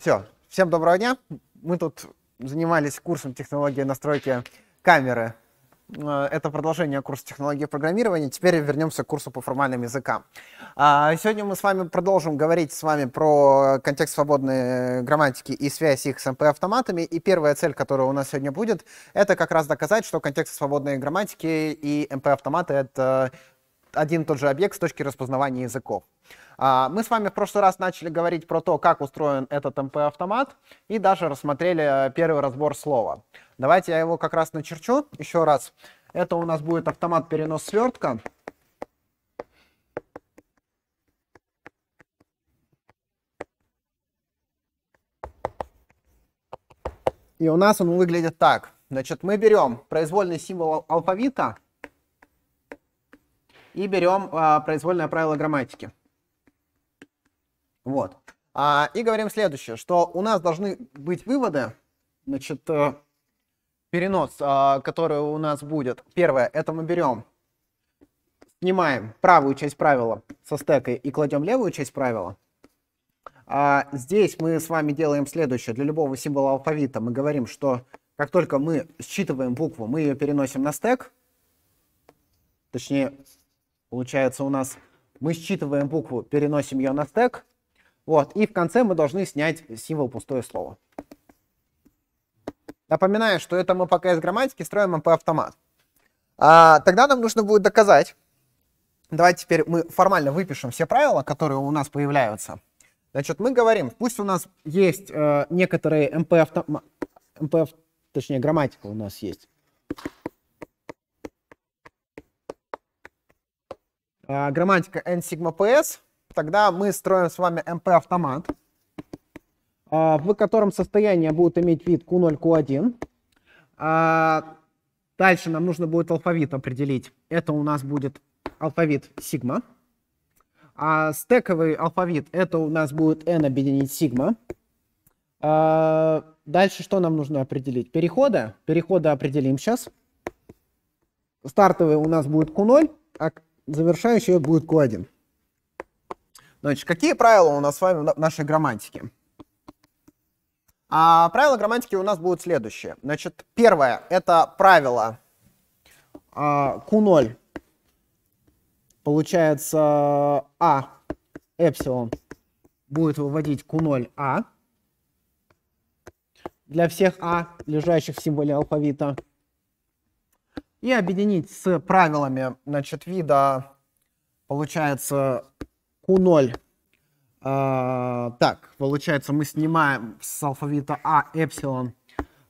Все. Всем доброго дня. Мы тут занимались курсом технологии настройки камеры. Э, это продолжение курса технологии программирования. Теперь вернемся к курсу по формальным языкам. А, сегодня мы с вами продолжим говорить с вами про контекст свободной грамматики и связь их с МП-автоматами. И первая цель, которая у нас сегодня будет, это как раз доказать, что контекст свободной грамматики и МП-автоматы — это один и тот же объект с точки распознавания языков. А, мы с вами в прошлый раз начали говорить про то, как устроен этот МП-автомат, и даже рассмотрели э, первый разбор слова. Давайте я его как раз начерчу еще раз. Это у нас будет автомат перенос свертка. И у нас он выглядит так. Значит, мы берем произвольный символ алфавита, и берем а, произвольное правило грамматики. Вот. А, и говорим следующее, что у нас должны быть выводы, значит, э, перенос, а, который у нас будет. Первое, это мы берем, снимаем правую часть правила со стека и кладем левую часть правила. А здесь мы с вами делаем следующее. Для любого символа алфавита мы говорим, что как только мы считываем букву, мы ее переносим на стек. Точнее, Получается у нас мы считываем букву, переносим ее на стек, вот, и в конце мы должны снять символ пустое слово. Напоминаю, что это мы пока из грамматики строим MP-автомат. А, тогда нам нужно будет доказать, давайте теперь мы формально выпишем все правила, которые у нас появляются. Значит, мы говорим, пусть у нас есть э, некоторые MP-автомат, MP, точнее, грамматика у нас есть. А, грамматика N sigma PS, тогда мы строим с вами MP-автомат, а, в котором состояние будут иметь вид Q0, Q1. А, дальше нам нужно будет алфавит определить. Это у нас будет алфавит сигма. А стековый алфавит, это у нас будет N объединить сигма. Дальше что нам нужно определить? Переходы. Переходы определим сейчас. Стартовый у нас будет Q0, а завершающее будет Q1. Значит, какие правила у нас с вами в нашей грамматике? А правила грамматики у нас будут следующие. Значит, первое — это правило а, Q0. Получается, А, эпсилон будет выводить Q0А для всех А, лежащих в символе алфавита и объединить с правилами значит, вида, получается, Q0. А, так, получается, мы снимаем с алфавита А эпсилон,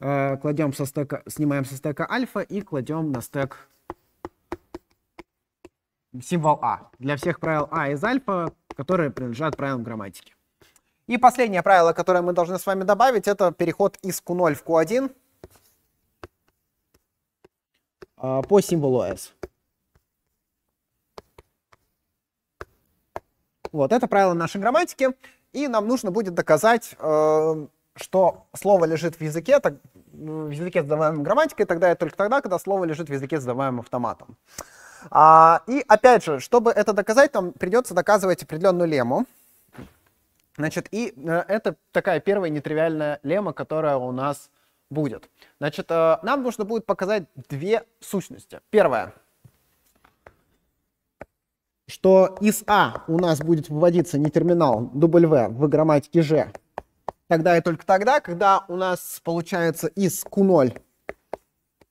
а, кладем со стека, снимаем со стека альфа и кладем на стек символ А для всех правил А из альфа, которые принадлежат правилам грамматики. И последнее правило, которое мы должны с вами добавить, это переход из Q0 в Q1. А, по символу S. Вот, это правило нашей грамматики. И нам нужно будет доказать, э, что слово лежит в языке, в языке с добаваемой грамматикой, тогда и только тогда, когда слово лежит в языке с добаваемым автоматом. А, и опять же, чтобы это доказать, нам придется доказывать определенную лему. Значит, и э, это такая первая нетривиальная лема, которая у нас будет. Значит, э, нам нужно будет показать две сущности. Первое, что из А у нас будет выводиться не терминал W в грамматике G, тогда и только тогда, когда у нас получается из Q0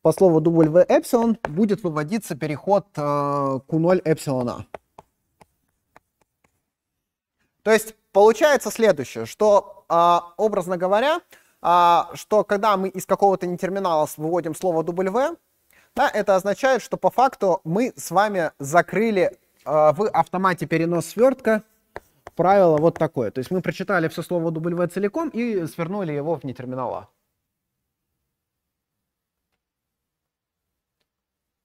по слову W эпсилон будет выводиться переход э, Q0 эпсилона. То есть получается следующее, что, э, образно говоря, а, что когда мы из какого-то терминала выводим слово W, да, это означает, что по факту мы с вами закрыли а, в автомате перенос свертка правило вот такое. То есть мы прочитали все слово W целиком и свернули его в терминала.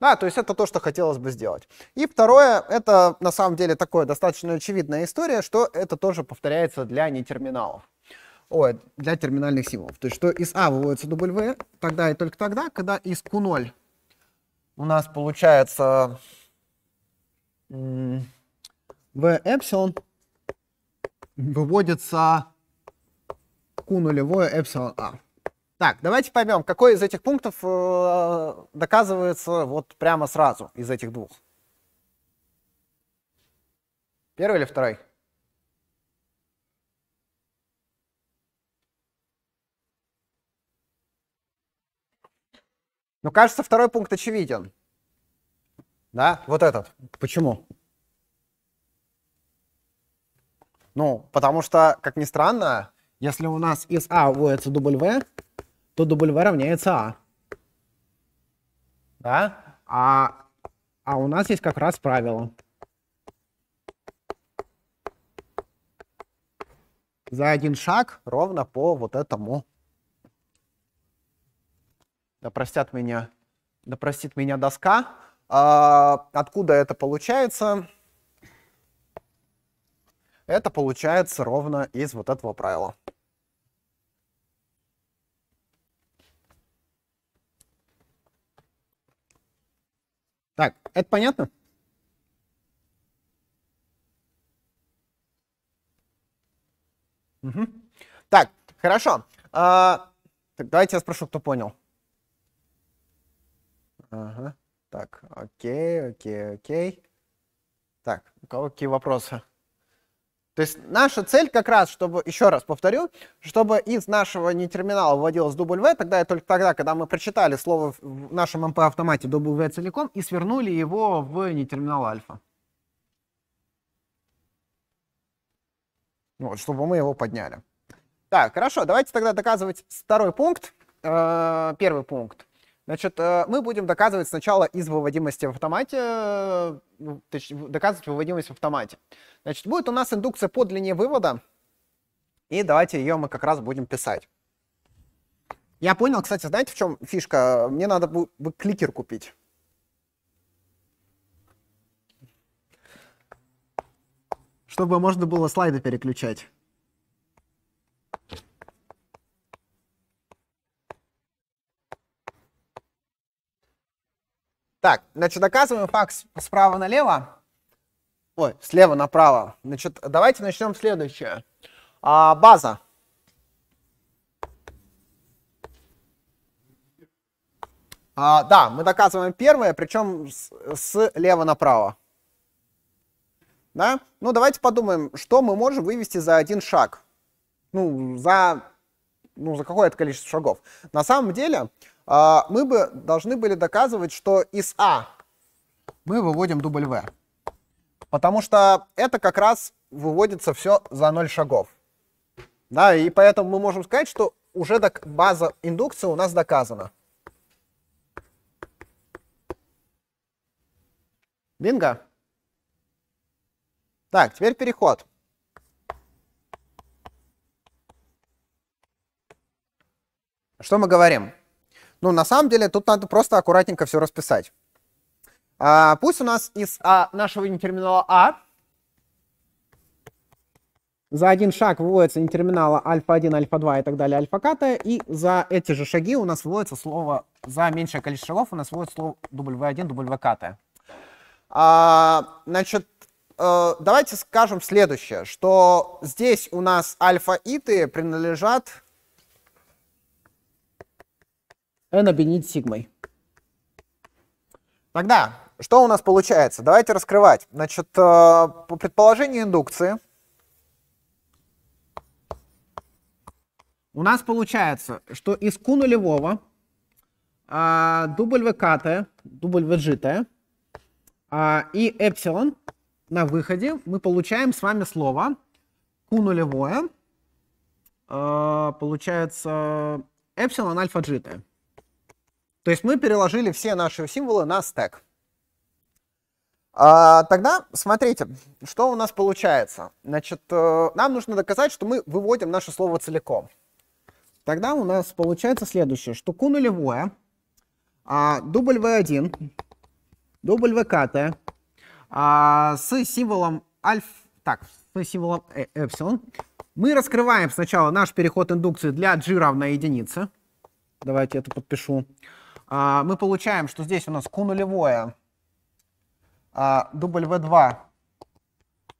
Да, то есть это то, что хотелось бы сделать. И второе, это на самом деле такое достаточно очевидная история, что это тоже повторяется для нетерминалов. Ой, для терминальных символов. То есть, что из А выводится W тогда и только тогда, когда из Q0 у нас получается в эпсилон выводится Q нулевое эпсилон А. Так, давайте поймем, какой из этих пунктов э, доказывается вот прямо сразу из этих двух. Первый или второй? Но ну, кажется, второй пункт очевиден. Да, вот этот. Почему? Ну, потому что, как ни странно, если у нас из А вводится W, то W равняется А. Да? А, а у нас есть как раз правило. За один шаг ровно по вот этому да простят меня, да простит меня доска. А, откуда это получается? Это получается ровно из вот этого правила. Так, это понятно? Угу. Так, хорошо. А, так, давайте я спрошу, кто понял. Ага. Так, окей, окей, окей. Так, у кого какие вопросы? То есть наша цель как раз, чтобы, еще раз повторю, чтобы из нашего не терминала вводилось W, тогда и только тогда, когда мы прочитали слово в нашем MP-автомате W целиком и свернули его в не терминал альфа. Вот, чтобы мы его подняли. Так, хорошо, давайте тогда доказывать второй пункт, э, первый пункт. Значит, э, мы будем доказывать сначала из выводимости в автомате, э, точнее, доказывать выводимость в автомате. Значит, будет у нас индукция по длине вывода, и давайте ее мы как раз будем писать. Я понял, кстати, знаете, в чем фишка? Мне надо бы кликер купить. Чтобы можно было слайды переключать. Так, значит, доказываем факт справа налево. Ой, слева направо. Значит, давайте начнем следующее. А, база. А, да, мы доказываем первое, причем с, слева направо. Да? Ну, давайте подумаем, что мы можем вывести за один шаг. Ну, за, ну, за какое-то количество шагов. На самом деле, а, мы бы должны были доказывать, что из А мы выводим дубль В. Потому что это как раз выводится все за 0 шагов. Да, и поэтому мы можем сказать, что уже док база индукции у нас доказана. Бинго. Так, теперь переход. Что мы говорим? Ну, на самом деле, тут надо просто аккуратненько все расписать. А, пусть у нас из а, нашего терминала А за один шаг выводится терминала альфа-1, альфа-2 и так далее, альфа-ката, и за эти же шаги у нас выводится слово, за меньшее количество шагов у нас выводится слово W1, W-ката. А, значит, э, давайте скажем следующее, что здесь у нас альфа-иты принадлежат n объединить сигмой. Тогда, что у нас получается? Давайте раскрывать. Значит, э, по предположению индукции, у нас получается, что из Q нулевого WKT, э, WGT э, и эпсилон на выходе мы получаем с вами слово Q нулевое, получается эпсилон альфа джитая. То есть мы переложили все наши символы на стек. А, тогда смотрите, что у нас получается. Значит, э, нам нужно доказать, что мы выводим наше слово целиком. Тогда у нас получается следующее, что q нулевое, а, w1, wkt а, с символом альф, так, с символом э, эпсилон. Мы раскрываем сначала наш переход индукции для g равна единице. Давайте это подпишу. А, мы получаем, что здесь у нас Q нулевое, а, W2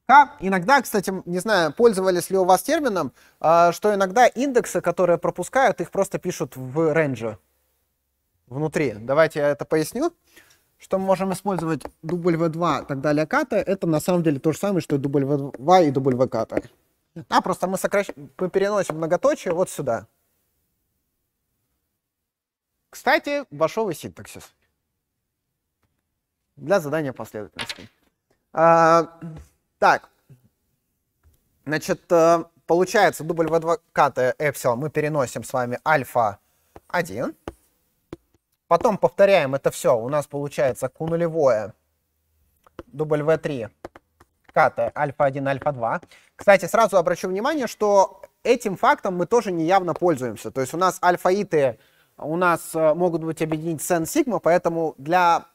К. Иногда, кстати, не знаю, пользовались ли у вас термином, а, что иногда индексы, которые пропускают, их просто пишут в range внутри. Давайте я это поясню. Что мы можем использовать W2 так далее ката, это на самом деле то же самое, что W2 и W ката. А просто мы, сокращ... мы переносим многоточие вот сюда. Кстати, большой синтаксис для задания последовательности. А, так, значит, э, получается, дубль В2К, эпсилон мы переносим с вами альфа 1. Потом повторяем это все. У нас получается Q нулевое, дубль В3, К, альфа 1, альфа 2. Кстати, сразу обращу внимание, что этим фактом мы тоже неявно пользуемся. То есть у нас альфа и у нас э, могут быть объединить цен сигма, поэтому для,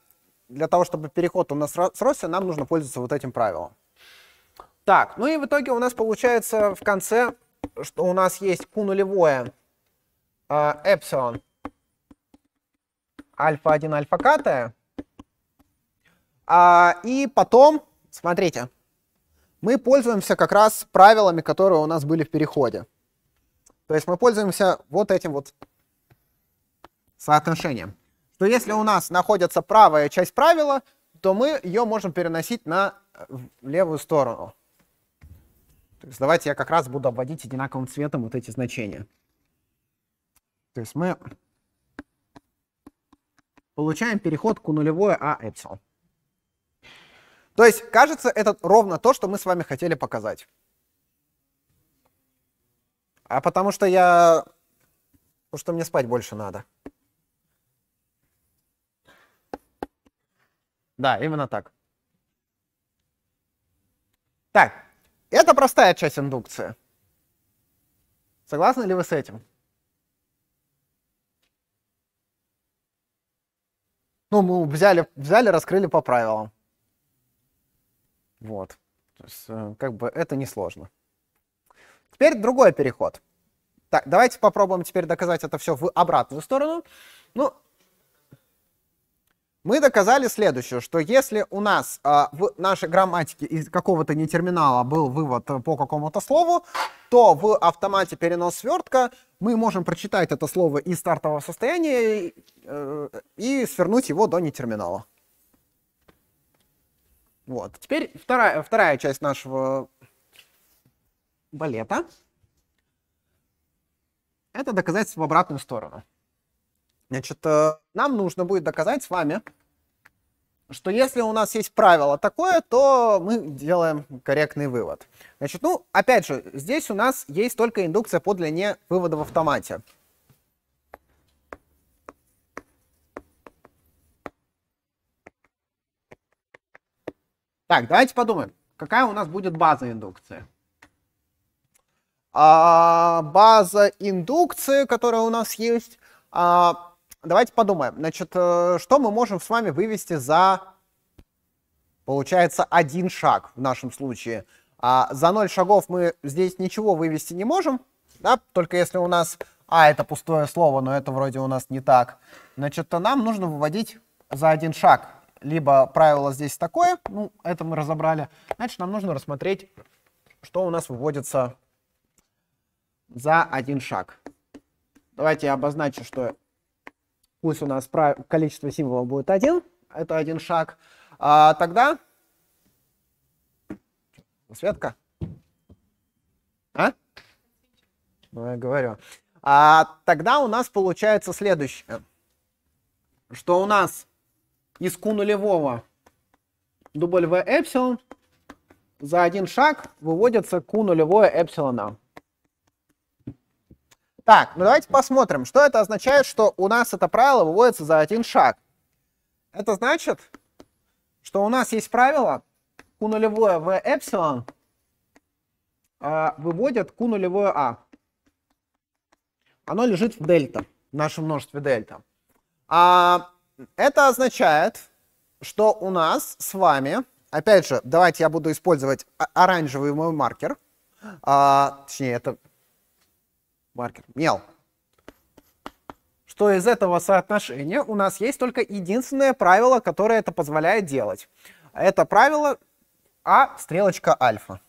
для того, чтобы переход у нас сросся, нам нужно пользоваться вот этим правилом. Так, ну и в итоге у нас получается в конце, что у нас есть Q нулевое э, эпсилон альфа 1 альфа катая. А, и потом, смотрите, мы пользуемся как раз правилами, которые у нас были в переходе. То есть мы пользуемся вот этим вот соотношением. Что если у нас находится правая часть правила, то мы ее можем переносить на э, левую сторону. То есть давайте я как раз буду обводить одинаковым цветом вот эти значения. То есть мы получаем переходку нулевое а эпсилон. То есть, кажется, это ровно то, что мы с вами хотели показать. А потому что я... Потому что мне спать больше надо. Да, именно так. Так, это простая часть индукции. Согласны ли вы с этим? Ну, мы взяли, взяли, раскрыли по правилам. Вот. То есть, э, как бы это несложно. Теперь другой переход. Так, давайте попробуем теперь доказать это все в обратную сторону. Ну, мы доказали следующее, что если у нас э, в нашей грамматике из какого-то не терминала был вывод э, по какому-то слову, то в автомате перенос свертка мы можем прочитать это слово из стартового состояния э, и свернуть его до нетерминала. Вот. Теперь вторая, вторая часть нашего балета. Это доказательство в обратную сторону. Значит, э, нам нужно будет доказать с вами, что если у нас есть правило такое, то мы делаем корректный вывод. Значит, ну, опять же, здесь у нас есть только индукция по длине вывода в автомате. Так, давайте подумаем, какая у нас будет база индукции. А, база индукции, которая у нас есть, а, Давайте подумаем. Значит, э, что мы можем с вами вывести за, получается, один шаг в нашем случае? А за ноль шагов мы здесь ничего вывести не можем, да, только если у нас... А, это пустое слово, но это вроде у нас не так. Значит, то нам нужно выводить за один шаг. Либо правило здесь такое, ну, это мы разобрали. Значит, нам нужно рассмотреть, что у нас выводится за один шаг. Давайте я обозначу, что пусть у нас количество символов будет один, это один шаг, а тогда... Светка? А? Ну, я говорю. А тогда у нас получается следующее, что у нас из ку нулевого W эпсилон за один шаг выводится ку нулевое эпсилона. Так, ну давайте посмотрим, что это означает, что у нас это правило выводится за один шаг. Это значит, что у нас есть правило q нулевое в эпсилон а, выводит q нулевое а. Оно лежит в дельта, в нашем множестве дельта. А, это означает, что у нас с вами, опять же, давайте я буду использовать оранжевый мой маркер, а, точнее, это маркер, мел. Что из этого соотношения у нас есть только единственное правило, которое это позволяет делать. Это правило А стрелочка альфа.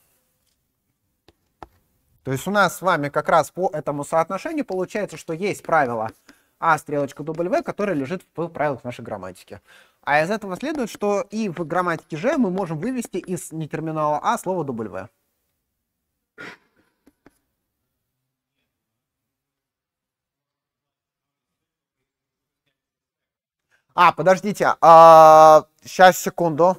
То есть у нас с вами как раз по этому соотношению получается, что есть правило А стрелочка W, которое лежит в правилах нашей грамматики. А из этого следует, что и в грамматике G мы можем вывести из нетерминала А слово W. А, подождите, а, сейчас, секунду.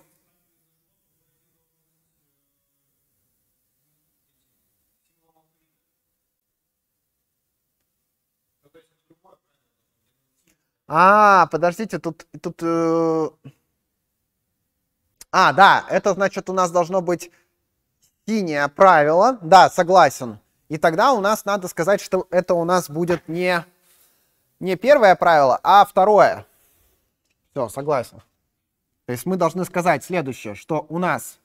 А, подождите, тут, тут... Э... А, да, это значит у нас должно быть синее правило. Да, согласен. И тогда у нас надо сказать, что это у нас будет не, не первое правило, а второе. Все, согласен. То есть мы должны сказать следующее, что у нас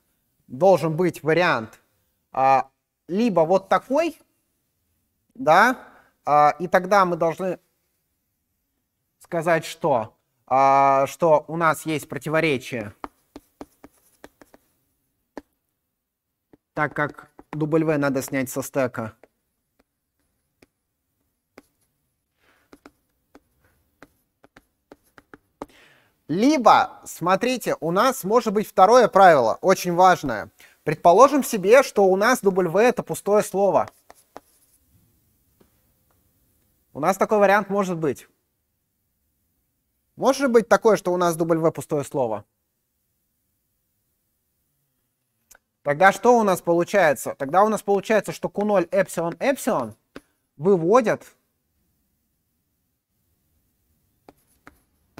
должен быть вариант а, либо вот такой, да, а, и тогда мы должны сказать, что, а, что у нас есть противоречие, так как W надо снять со стека. Либо, смотрите, у нас может быть второе правило, очень важное. Предположим себе, что у нас W это пустое слово. У нас такой вариант может быть. Может быть такое, что у нас W пустое слово? Тогда что у нас получается? Тогда у нас получается, что Q0 эпсилон эпсилон выводят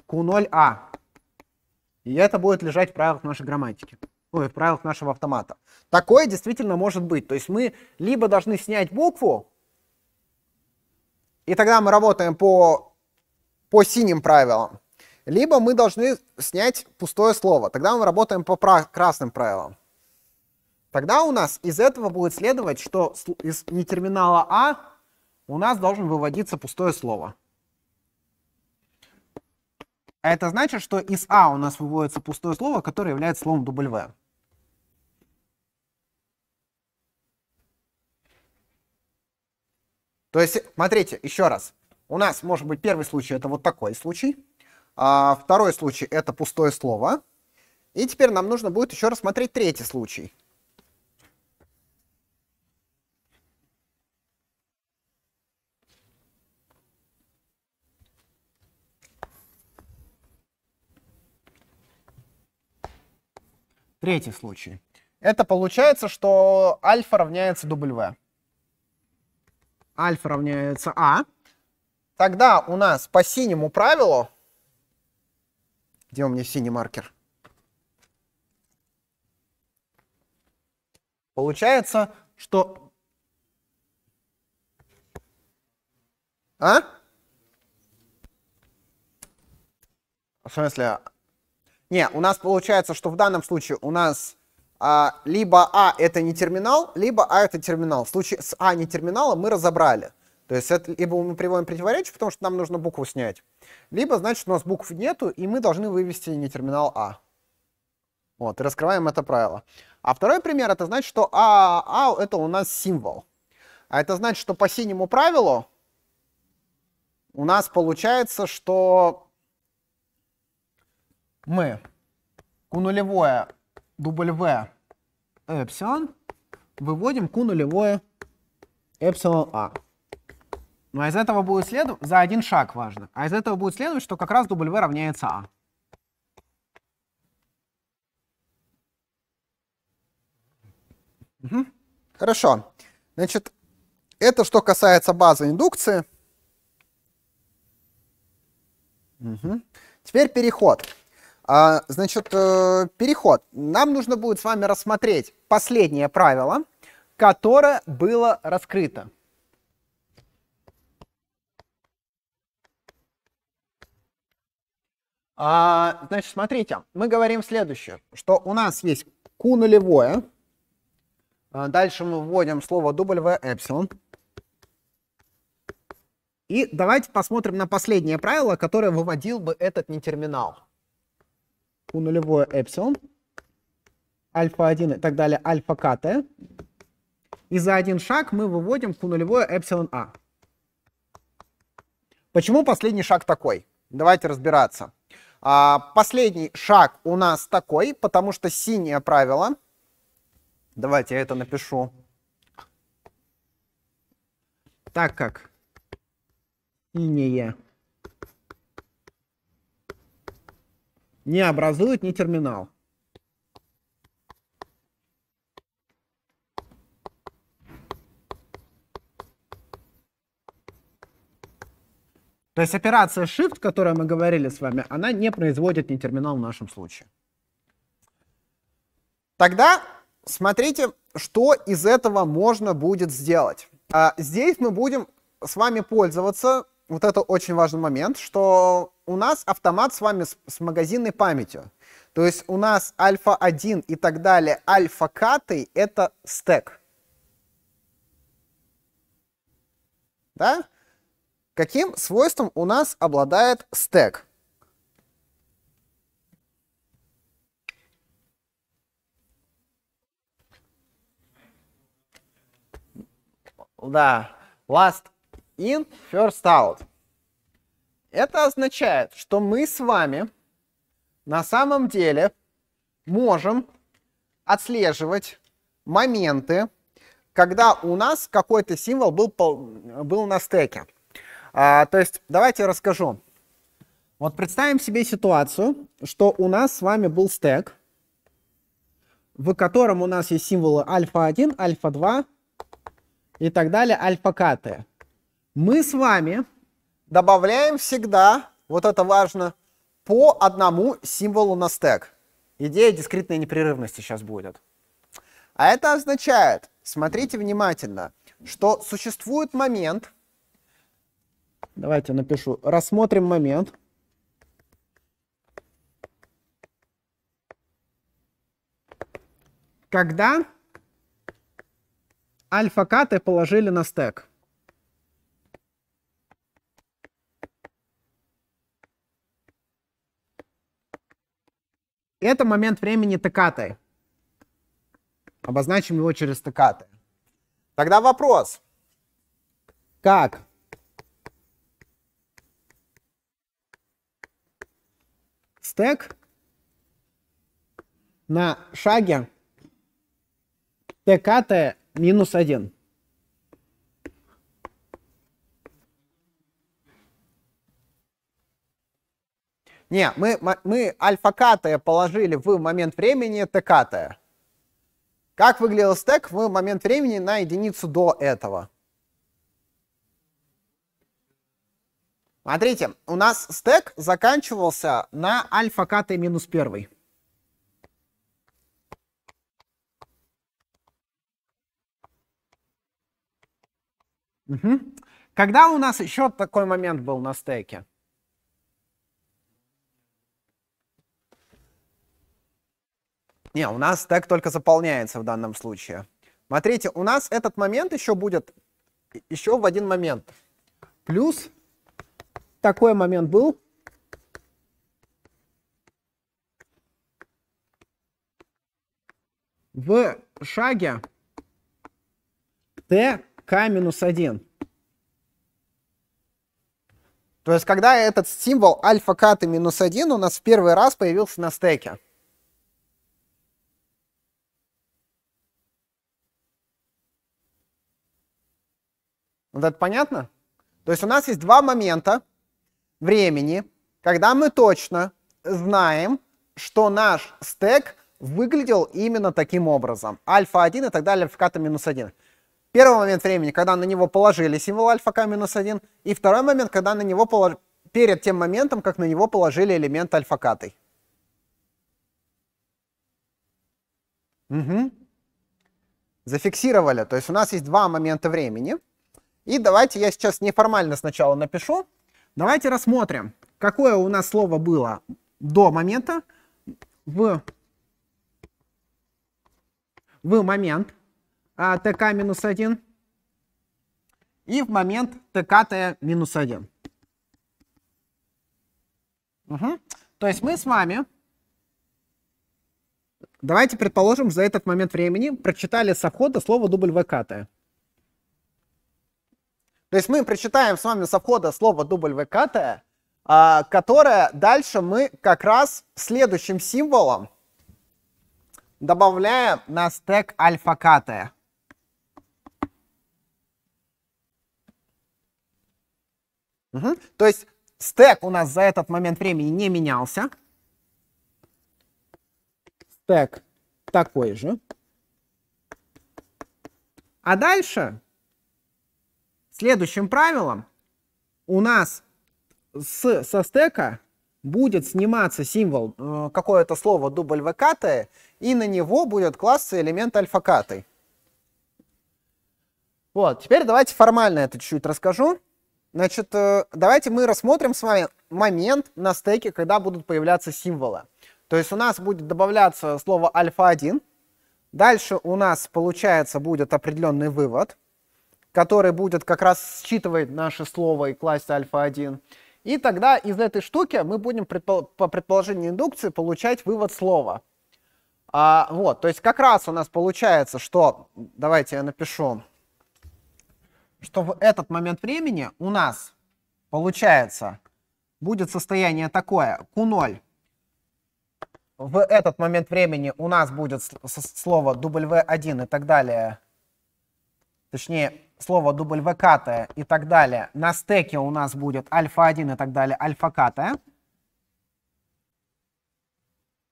Q0А. И это будет лежать в правилах нашей грамматики, ну и в правилах нашего автомата. Такое действительно может быть. То есть мы либо должны снять букву, и тогда мы работаем по, по синим правилам, либо мы должны снять пустое слово, тогда мы работаем по красным правилам. Тогда у нас из этого будет следовать, что из нетерминала А у нас должен выводиться пустое слово. А это значит, что из А у нас выводится пустое слово, которое является словом W. То есть, смотрите, еще раз. У нас может быть первый случай, это вот такой случай. А второй случай это пустое слово. И теперь нам нужно будет еще рассмотреть третий случай. Третий случай. Это получается, что альфа равняется W. Альфа равняется А. Тогда у нас по синему правилу... Где у меня синий маркер? Получается, что... А? В смысле, не, у нас получается, что в данном случае у нас а, либо А это не терминал, либо А это терминал. В случае с А не терминала мы разобрали. То есть это либо мы приводим противоречие, потому что нам нужно букву снять, либо, значит, у нас букв нету, и мы должны вывести не терминал А. Вот, и раскрываем это правило. А второй пример, это значит, что А, а это у нас символ. А это значит, что по синему правилу у нас получается, что мы Q нулевое W эпсилон выводим Q нулевое эпсилон А. Ну а из этого будет следовать, за один шаг важно, а из этого будет следовать, что как раз W равняется А. Угу. Хорошо. Значит, это что касается базы индукции. Угу. Теперь переход. А, значит, э, переход. Нам нужно будет с вами рассмотреть последнее правило, которое было раскрыто. А, значит, смотрите, мы говорим следующее, что у нас есть Q нулевое, а, дальше мы вводим слово W эпсилон, и давайте посмотрим на последнее правило, которое выводил бы этот нетерминал. терминал у нулевое эпсилон, альфа 1 и так далее, альфа к kt. И за один шаг мы выводим q нулевое эпсилон а. Почему последний шаг такой? Давайте разбираться. А, последний шаг у нас такой, потому что синее правило. Давайте я это напишу. Так как синее не образует ни терминал. То есть операция Shift, о которой мы говорили с вами, она не производит ни терминал в нашем случае. Тогда смотрите, что из этого можно будет сделать. А, здесь мы будем с вами пользоваться, вот это очень важный момент, что у нас автомат с вами с, с магазинной памятью. То есть у нас альфа-1 и так далее, альфа-каты — это стек. Да? Каким свойством у нас обладает стек? Да, last in, first out. Это означает, что мы с вами на самом деле можем отслеживать моменты, когда у нас какой-то символ был, был на стеке. А, то есть давайте расскажу. Вот представим себе ситуацию, что у нас с вами был стек, в котором у нас есть символы альфа-1, альфа-2 и так далее, альфа-каты. Мы с вами добавляем всегда, вот это важно, по одному символу на стек. Идея дискретной непрерывности сейчас будет. А это означает, смотрите внимательно, что существует момент, давайте напишу, рассмотрим момент, когда альфа-каты положили на стек. Это момент времени токаты. Обозначим его через токаты. Тогда вопрос. Как стек на шаге ТКТ минус 1. Не, мы, мы альфа-катая положили в момент времени т Как выглядел стек в момент времени на единицу до этого? Смотрите, у нас стек заканчивался на альфа-катой минус первый. Угу. Когда у нас еще такой момент был на стеке? Не, у нас тег только заполняется в данном случае. Смотрите, у нас этот момент еще будет еще в один момент. Плюс такой момент был. В шаге t k минус 1. То есть, когда этот символ альфа-каты минус 1 у нас в первый раз появился на стеке. Вот это понятно? То есть у нас есть два момента времени, когда мы точно знаем, что наш стек выглядел именно таким образом. Альфа-1 и так далее, альфа-ката минус 1. Первый момент времени, когда на него положили символ альфа-к минус 1. И второй момент, когда на него положили перед тем моментом, как на него положили элемент альфа-катой. Угу. Зафиксировали. То есть у нас есть два момента времени. И давайте я сейчас неформально сначала напишу. Давайте рассмотрим, какое у нас слово было до момента в, в момент а, tk минус 1 и в момент tkt минус 1. Угу. То есть мы с вами, давайте предположим, за этот момент времени прочитали со входа слово дубль вкт. То есть мы прочитаем с вами со входа слово WKT, а, которое дальше мы как раз следующим символом добавляем на стек альфа-кт. Угу. То есть стек у нас за этот момент времени не менялся. Стек такой же. А дальше Следующим правилом у нас с, со стека будет сниматься символ, э, какое-то слово WKT, и на него будет класться элемент альфа-каты. Вот, теперь давайте формально это чуть-чуть расскажу. Значит, э, давайте мы рассмотрим с вами момент на стеке, когда будут появляться символы. То есть у нас будет добавляться слово альфа-1, дальше у нас, получается, будет определенный вывод – который будет как раз считывать наше слово и класть альфа-1. И тогда из этой штуки мы будем предпол- по предположению индукции получать вывод слова. А, вот, то есть как раз у нас получается, что, давайте я напишу, что в этот момент времени у нас получается будет состояние такое, Q0. В этот момент времени у нас будет слово W1 и так далее. Точнее, слово W и так далее. На стеке у нас будет альфа-1 и так далее, альфа-катая.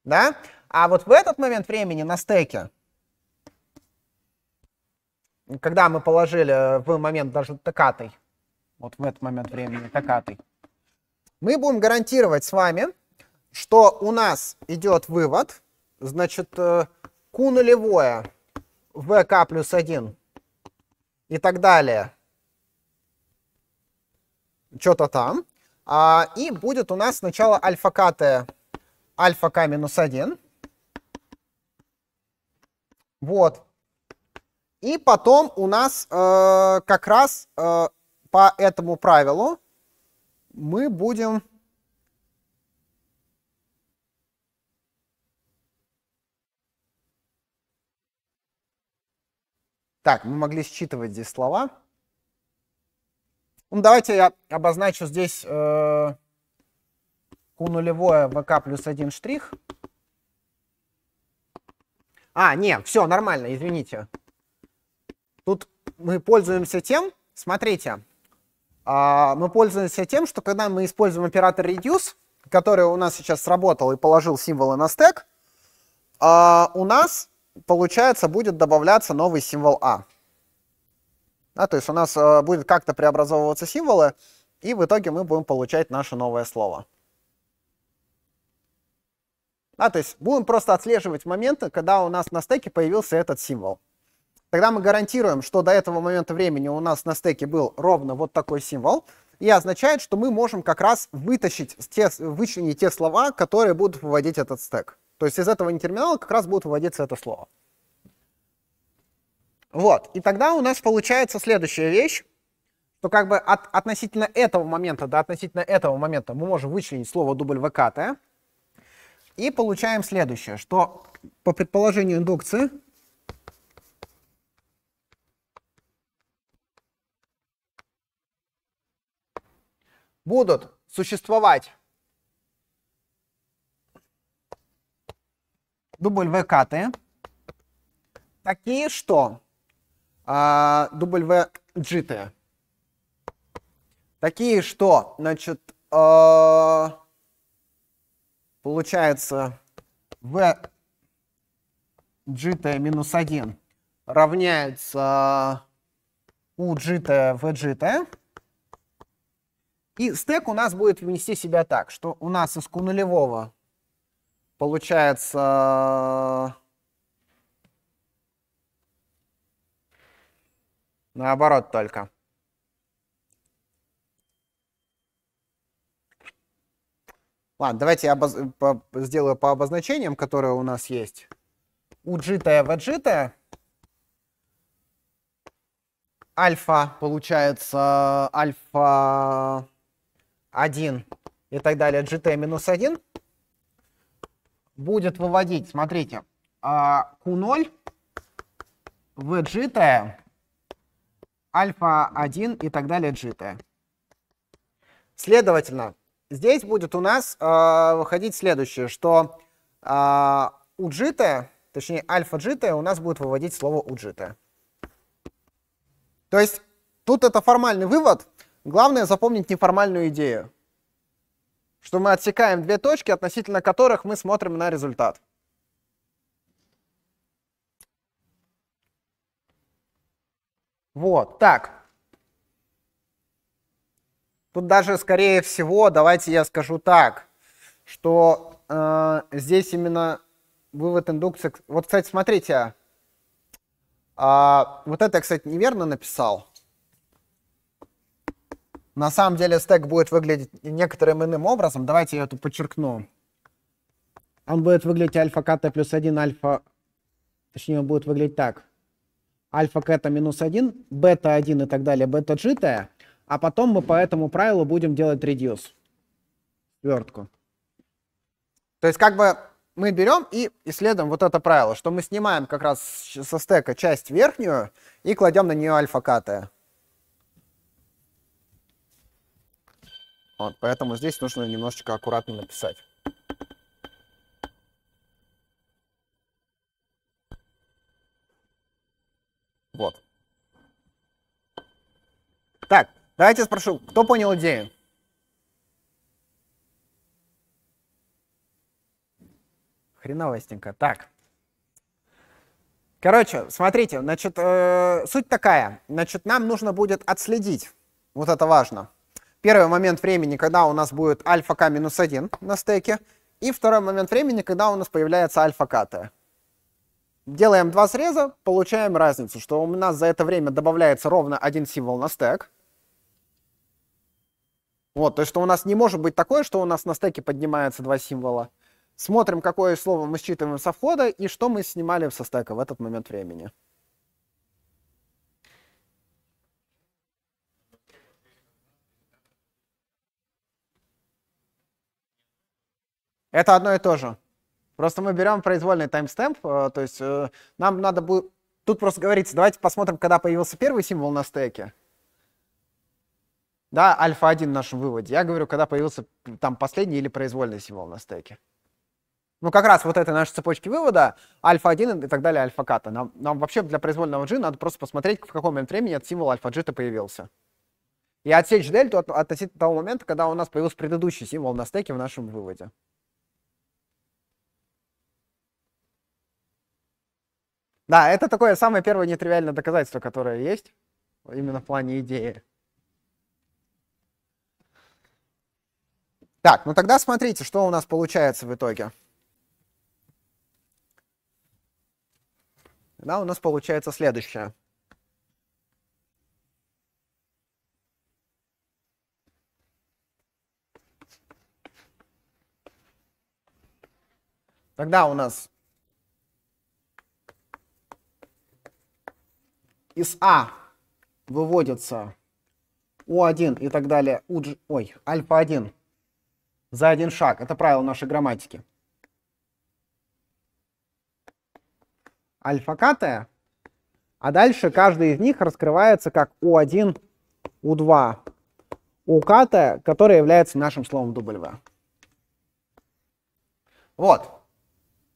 Да? А вот в этот момент времени на стеке, когда мы положили в момент даже токатой, вот в этот момент времени токатой, мы будем гарантировать с вами, что у нас идет вывод, значит, Q э, нулевое, VK плюс 1 и так далее. Что-то там. А, и будет у нас сначала альфа к t, альфа к минус 1. Вот. И потом у нас э, как раз э, по этому правилу мы будем Так, мы могли считывать здесь слова. Ну, давайте я обозначу здесь э, Q нулевое vk плюс один штрих. А, нет, все, нормально, извините. Тут мы пользуемся тем, смотрите, э, мы пользуемся тем, что когда мы используем оператор reduce, который у нас сейчас сработал и положил символы на стек, э, у нас получается, будет добавляться новый символ А. Да, то есть у нас э, будет как-то преобразовываться символы, и в итоге мы будем получать наше новое слово. Да, то есть будем просто отслеживать моменты, когда у нас на стеке появился этот символ. Тогда мы гарантируем, что до этого момента времени у нас на стеке был ровно вот такой символ, и означает, что мы можем как раз вытащить, те, вычленить те слова, которые будут выводить этот стек. То есть из этого терминала как раз будет выводиться это слово. Вот, и тогда у нас получается следующая вещь, что как бы от, относительно этого момента до относительно этого момента мы можем вычленить слово WKT, и получаем следующее, что по предположению индукции будут существовать WKT такие, что а, WGT такие, что, значит, а, получается V GT минус 1 равняется U GT V GT. И стек у нас будет внести себя так, что у нас из ку нулевого Получается, наоборот только. Ладно, давайте я обоз... по... сделаю по обозначениям, которые у нас есть. Уджитая, ваджитая. Альфа получается альфа 1 и так далее. GT минус 1 будет выводить, смотрите, а, Q0, VG, альфа-1 и так далее, G. Следовательно, здесь будет у нас а, выходить следующее, что а, у G, точнее альфа-G, у нас будет выводить слово у G. То есть тут это формальный вывод, главное запомнить неформальную идею что мы отсекаем две точки, относительно которых мы смотрим на результат. Вот, так. Тут даже, скорее всего, давайте я скажу так, что э, здесь именно вывод индукции... Вот, кстати, смотрите, э, вот это я, кстати, неверно написал. На самом деле стек будет выглядеть некоторым иным образом. Давайте я это подчеркну. Он будет выглядеть альфа кт плюс 1, альфа... Точнее, он будет выглядеть так. Альфа кета минус 1, бета 1 и так далее, бета джитая. А потом мы по этому правилу будем делать редюс. вертку. То есть как бы мы берем и исследуем вот это правило, что мы снимаем как раз со стека часть верхнюю и кладем на нее альфа-каты. Вот, поэтому здесь нужно немножечко аккуратно написать. Вот. Так, давайте спрошу, кто понял идею? Хреновостенько. Так. Короче, смотрите, значит, э, суть такая. Значит, нам нужно будет отследить. Вот это важно. Первый момент времени, когда у нас будет альфа-к минус 1 на стеке, и второй момент времени, когда у нас появляется альфа-к t. Делаем два среза, получаем разницу, что у нас за это время добавляется ровно один символ на стек. Вот, то есть что у нас не может быть такое, что у нас на стеке поднимается два символа. Смотрим, какое слово мы считываем со входа и что мы снимали со стека в этот момент времени. Это одно и то же. Просто мы берем произвольный таймстемп, э, то есть э, нам надо будет... Тут просто говорится, давайте посмотрим, когда появился первый символ на стеке. Да, альфа-1 в нашем выводе. Я говорю, когда появился там последний или произвольный символ на стеке. Ну, как раз вот это наши цепочки вывода, альфа-1 и так далее, альфа-ката. Нам, нам вообще для произвольного g надо просто посмотреть, в каком момент времени этот символ альфа-джита появился. И отсечь дельту от, относительно того момента, когда у нас появился предыдущий символ на стеке в нашем выводе. Да, это такое самое первое нетривиальное доказательство, которое есть, именно в плане идеи. Так, ну тогда смотрите, что у нас получается в итоге. Да, у нас получается следующее. Тогда у нас из А выводится У1 и так далее, У, ой, альфа-1 за один шаг. Это правило нашей грамматики. Альфа К, а дальше каждый из них раскрывается как У1, У2, УКТ, который является нашим словом W. Вот.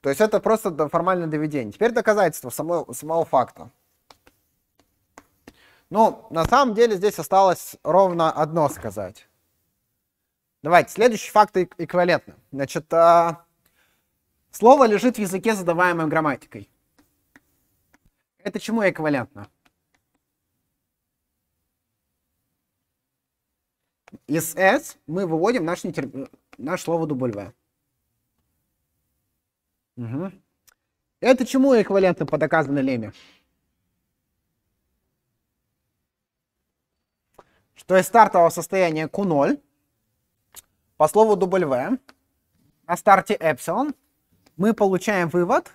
То есть это просто формальное доведение. Теперь доказательство самого, самого факта. Ну, на самом деле здесь осталось ровно одно сказать. Давайте, следующий факт эквивалентно. Значит, а, слово лежит в языке, задаваемой грамматикой. Это чему эквивалентно? Из S мы выводим наш, нетер... наш слово W. Угу. Это чему эквивалентно по доказанной леме? то есть стартового состояния Q0 по слову W на старте эпсилон мы получаем вывод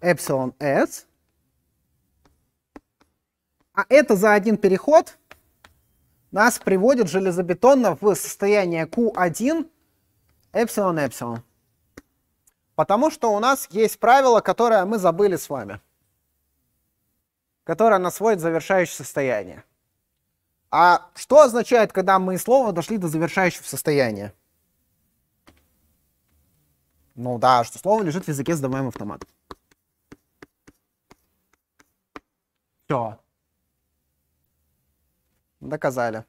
эпсилон S. А это за один переход нас приводит железобетонно в состояние Q1 эпсилон эпсилон. Потому что у нас есть правило, которое мы забыли с вами которое она сводит в завершающее состояние. А что означает, когда мы из слова дошли до завершающего состояния? Ну да, что слово лежит в языке, сдаваем автомат. Все. Доказали.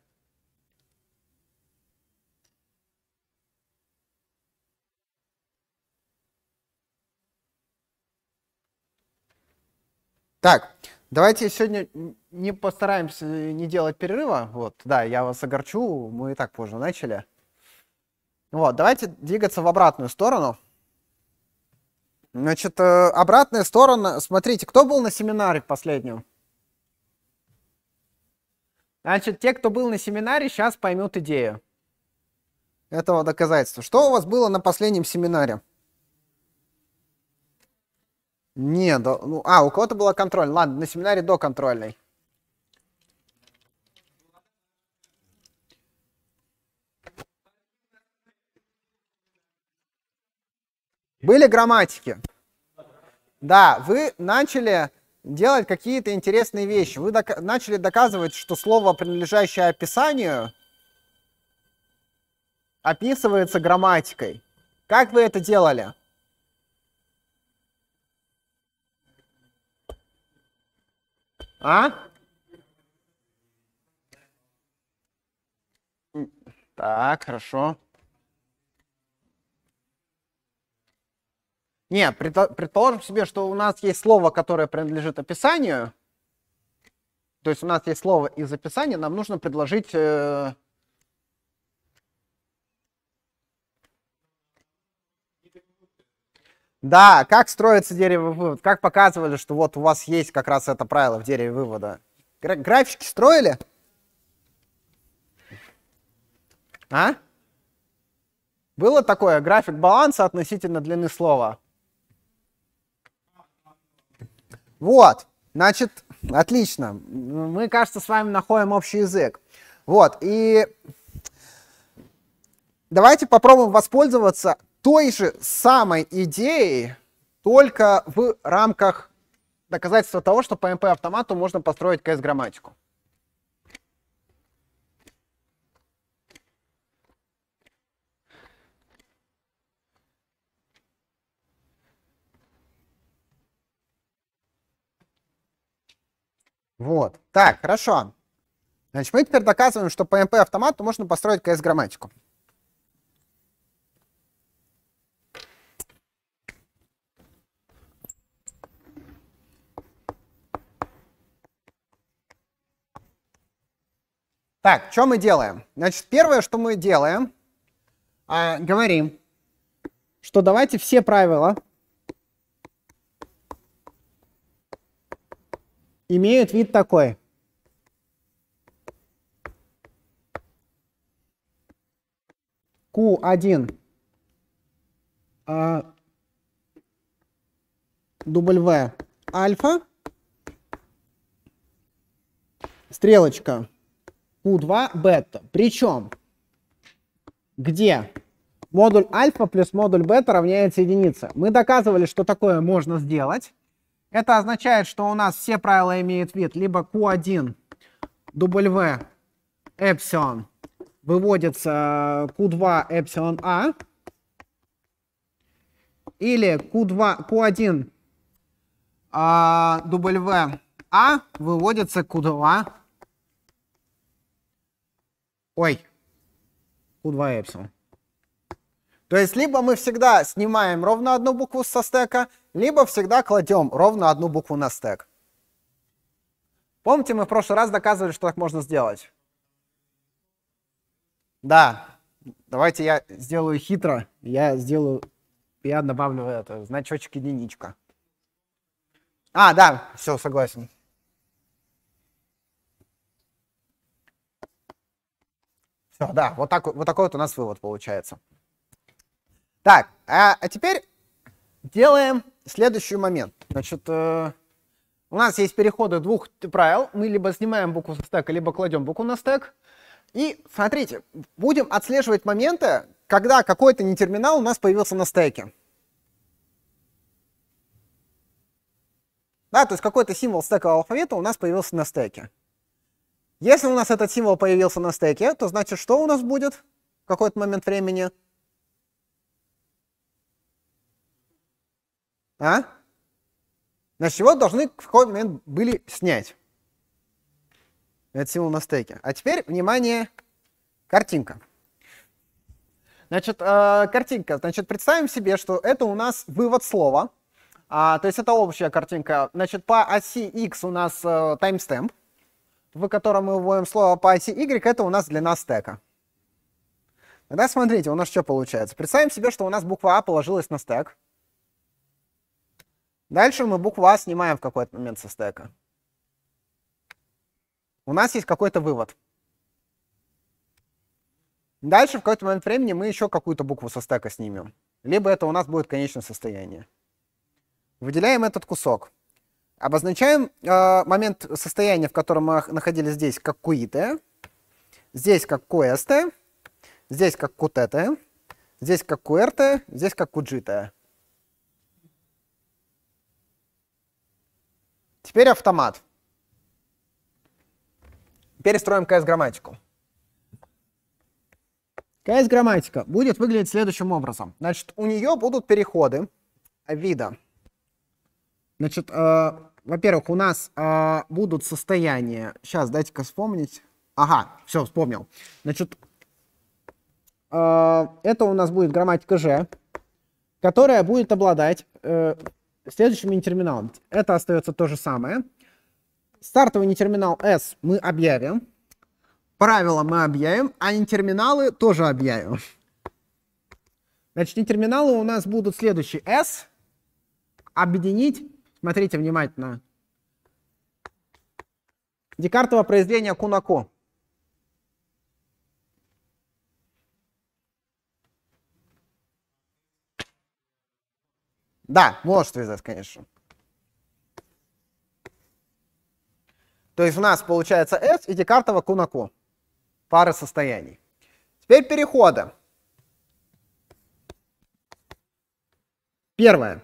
Так, Давайте сегодня не постараемся не делать перерыва. Вот, да, я вас огорчу, мы и так позже начали. Вот, давайте двигаться в обратную сторону. Значит, э, обратная сторона. Смотрите, кто был на семинаре последнем? Значит, те, кто был на семинаре, сейчас поймут идею этого доказательства. Что у вас было на последнем семинаре? Не, да, ну, а, у кого-то была контроль. Ладно, на семинаре до контрольной. Были грамматики. Да, вы начали делать какие-то интересные вещи. Вы док начали доказывать, что слово, принадлежащее описанию, описывается грамматикой. Как вы это делали? А? Так, хорошо. Не, предположим себе, что у нас есть слово, которое принадлежит описанию. То есть у нас есть слово из описания, нам нужно предложить э, Да, как строится дерево вывод, как показывали, что вот у вас есть как раз это правило в дереве вывода. графики строили? А? Было такое, график баланса относительно длины слова. Вот, значит, отлично. Мы, кажется, с вами находим общий язык. Вот, и давайте попробуем воспользоваться той же самой идеей, только в рамках доказательства того, что по MP-автомату можно построить КС-грамматику. Вот. Так, хорошо. Значит, мы теперь доказываем, что по MP-автомату можно построить КС-грамматику. Так, что мы делаем? Значит, первое, что мы делаем, э, говорим, что давайте все правила имеют вид такой. Q1 э, W альфа стрелочка Q2 бета. Причем, где модуль альфа плюс модуль бета равняется единице. Мы доказывали, что такое можно сделать. Это означает, что у нас все правила имеют вид либо Q1 W эпсилон выводится э, Q2 эпсилон А, или Q2, Q1 а, W А выводится Q2 Ой, у 2 эпсилон. То есть либо мы всегда снимаем ровно одну букву со стека, либо всегда кладем ровно одну букву на стек. Помните, мы в прошлый раз доказывали, что так можно сделать? Да. Давайте я сделаю хитро. Я сделаю... Я добавлю это, значочек единичка. А, да, все, согласен. Все, да, вот, так, вот такой вот у нас вывод получается. Так, а, а теперь делаем следующий момент. Значит, э, у нас есть переходы двух правил. Мы либо снимаем букву со стека, либо кладем букву на стек. И смотрите, будем отслеживать моменты, когда какой-то не терминал у нас появился на стеке. Да, то есть какой-то символ стекового алфавита у нас появился на стеке. Если у нас этот символ появился на стеке, то значит, что у нас будет в какой-то момент времени? А? Значит, его должны в какой-то момент были снять. этот символ на стеке. А теперь, внимание, картинка. Значит, э, картинка. Значит, представим себе, что это у нас вывод слова. А, то есть это общая картинка. Значит, по оси x у нас э, таймстемп. Э, в котором мы вводим слово по оси y, это у нас длина стека. Тогда смотрите, у нас что получается. Представим себе, что у нас буква А положилась на стек. Дальше мы букву А снимаем в какой-то момент со стека. У нас есть какой-то вывод. Дальше в какой-то момент времени мы еще какую-то букву со стека снимем. Либо это у нас будет конечное состояние. Выделяем этот кусок. Обозначаем э, момент состояния, в котором мы находились здесь, как QIT, здесь как QST, здесь как QTT, здесь как QRT, здесь как QGT. Теперь автомат. Перестроим CS-грамматику. CS-грамматика будет выглядеть следующим образом. Значит, у нее будут переходы вида Значит, э, во-первых, у нас э, будут состояния. Сейчас, дайте-ка вспомнить. Ага, все, вспомнил. Значит, э, это у нас будет грамматика G, которая будет обладать э, следующими терминалом. Это остается то же самое. Стартовый нетерминал S мы объявим. Правила мы объявим, а не тоже объявим. Значит, не у нас будут следующий S. Объединить Смотрите внимательно. Декартово произведение Кунако. Да, можешь связать, конечно. То есть у нас получается S и Декартова Кунако. Пара состояний. Теперь переходы. Первое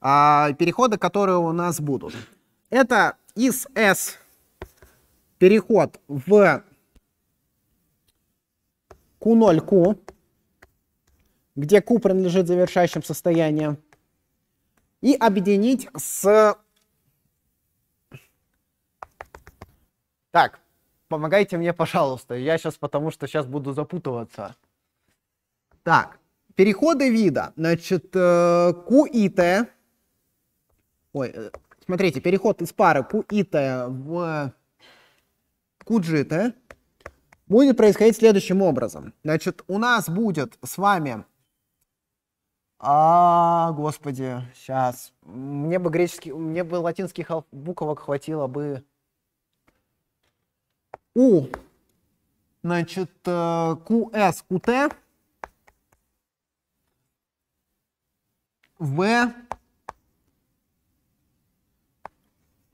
а, переходы, которые у нас будут. Это из S переход в Q0Q, где Q принадлежит завершающим состояниям, и объединить с... Так, помогайте мне, пожалуйста. Я сейчас, потому что сейчас буду запутываться. Так, переходы вида. Значит, э, Q и T Ой, э, смотрите, переход из пары Пуита в Куджита будет происходить следующим образом. Значит, у нас будет с вами... А, господи, сейчас. Мне бы греческий, мне бы латинских буквок хватило бы. У. Значит, QS, QT. В.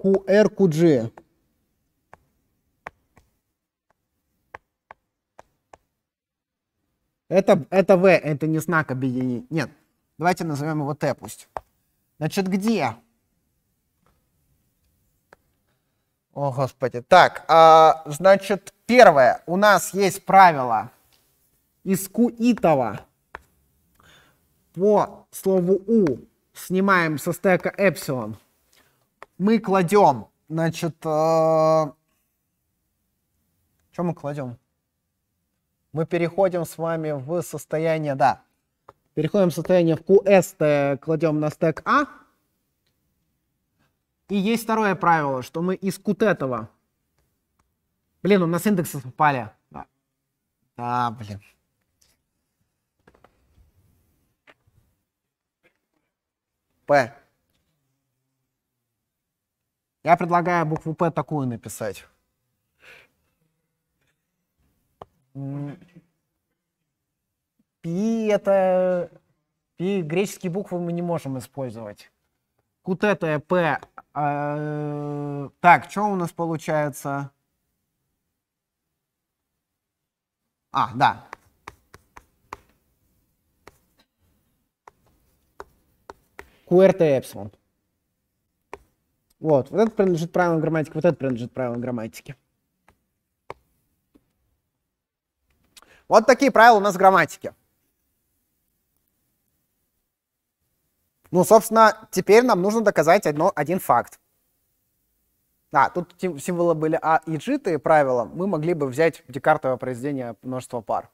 QRQG. Это, это V, это не знак объединения. Нет, давайте назовем его T пусть. Значит, где? О, господи. Так, а, значит, первое. У нас есть правило из куитова по слову У снимаем со стека эпсилон мы кладем, значит, э, что мы кладем? Мы переходим с вами в состояние, да, переходим в состояние в QS, э, кладем на стек А. И есть второе правило, что мы из кут этого, блин, у нас индексы совпали. Да, да блин. P. Я предлагаю букву П такую написать. Пи это... Пи греческие буквы мы не можем использовать. Кут это П. А, э, так, что у нас получается? А, да, QRT эпсилон. Вот, вот это принадлежит правилам грамматики, вот это принадлежит правилам грамматики. Вот такие правила у нас в грамматике. Ну, собственно, теперь нам нужно доказать одно, один факт. А, тут символы были А и G, правила. Мы могли бы взять декартовое произведение множества пар.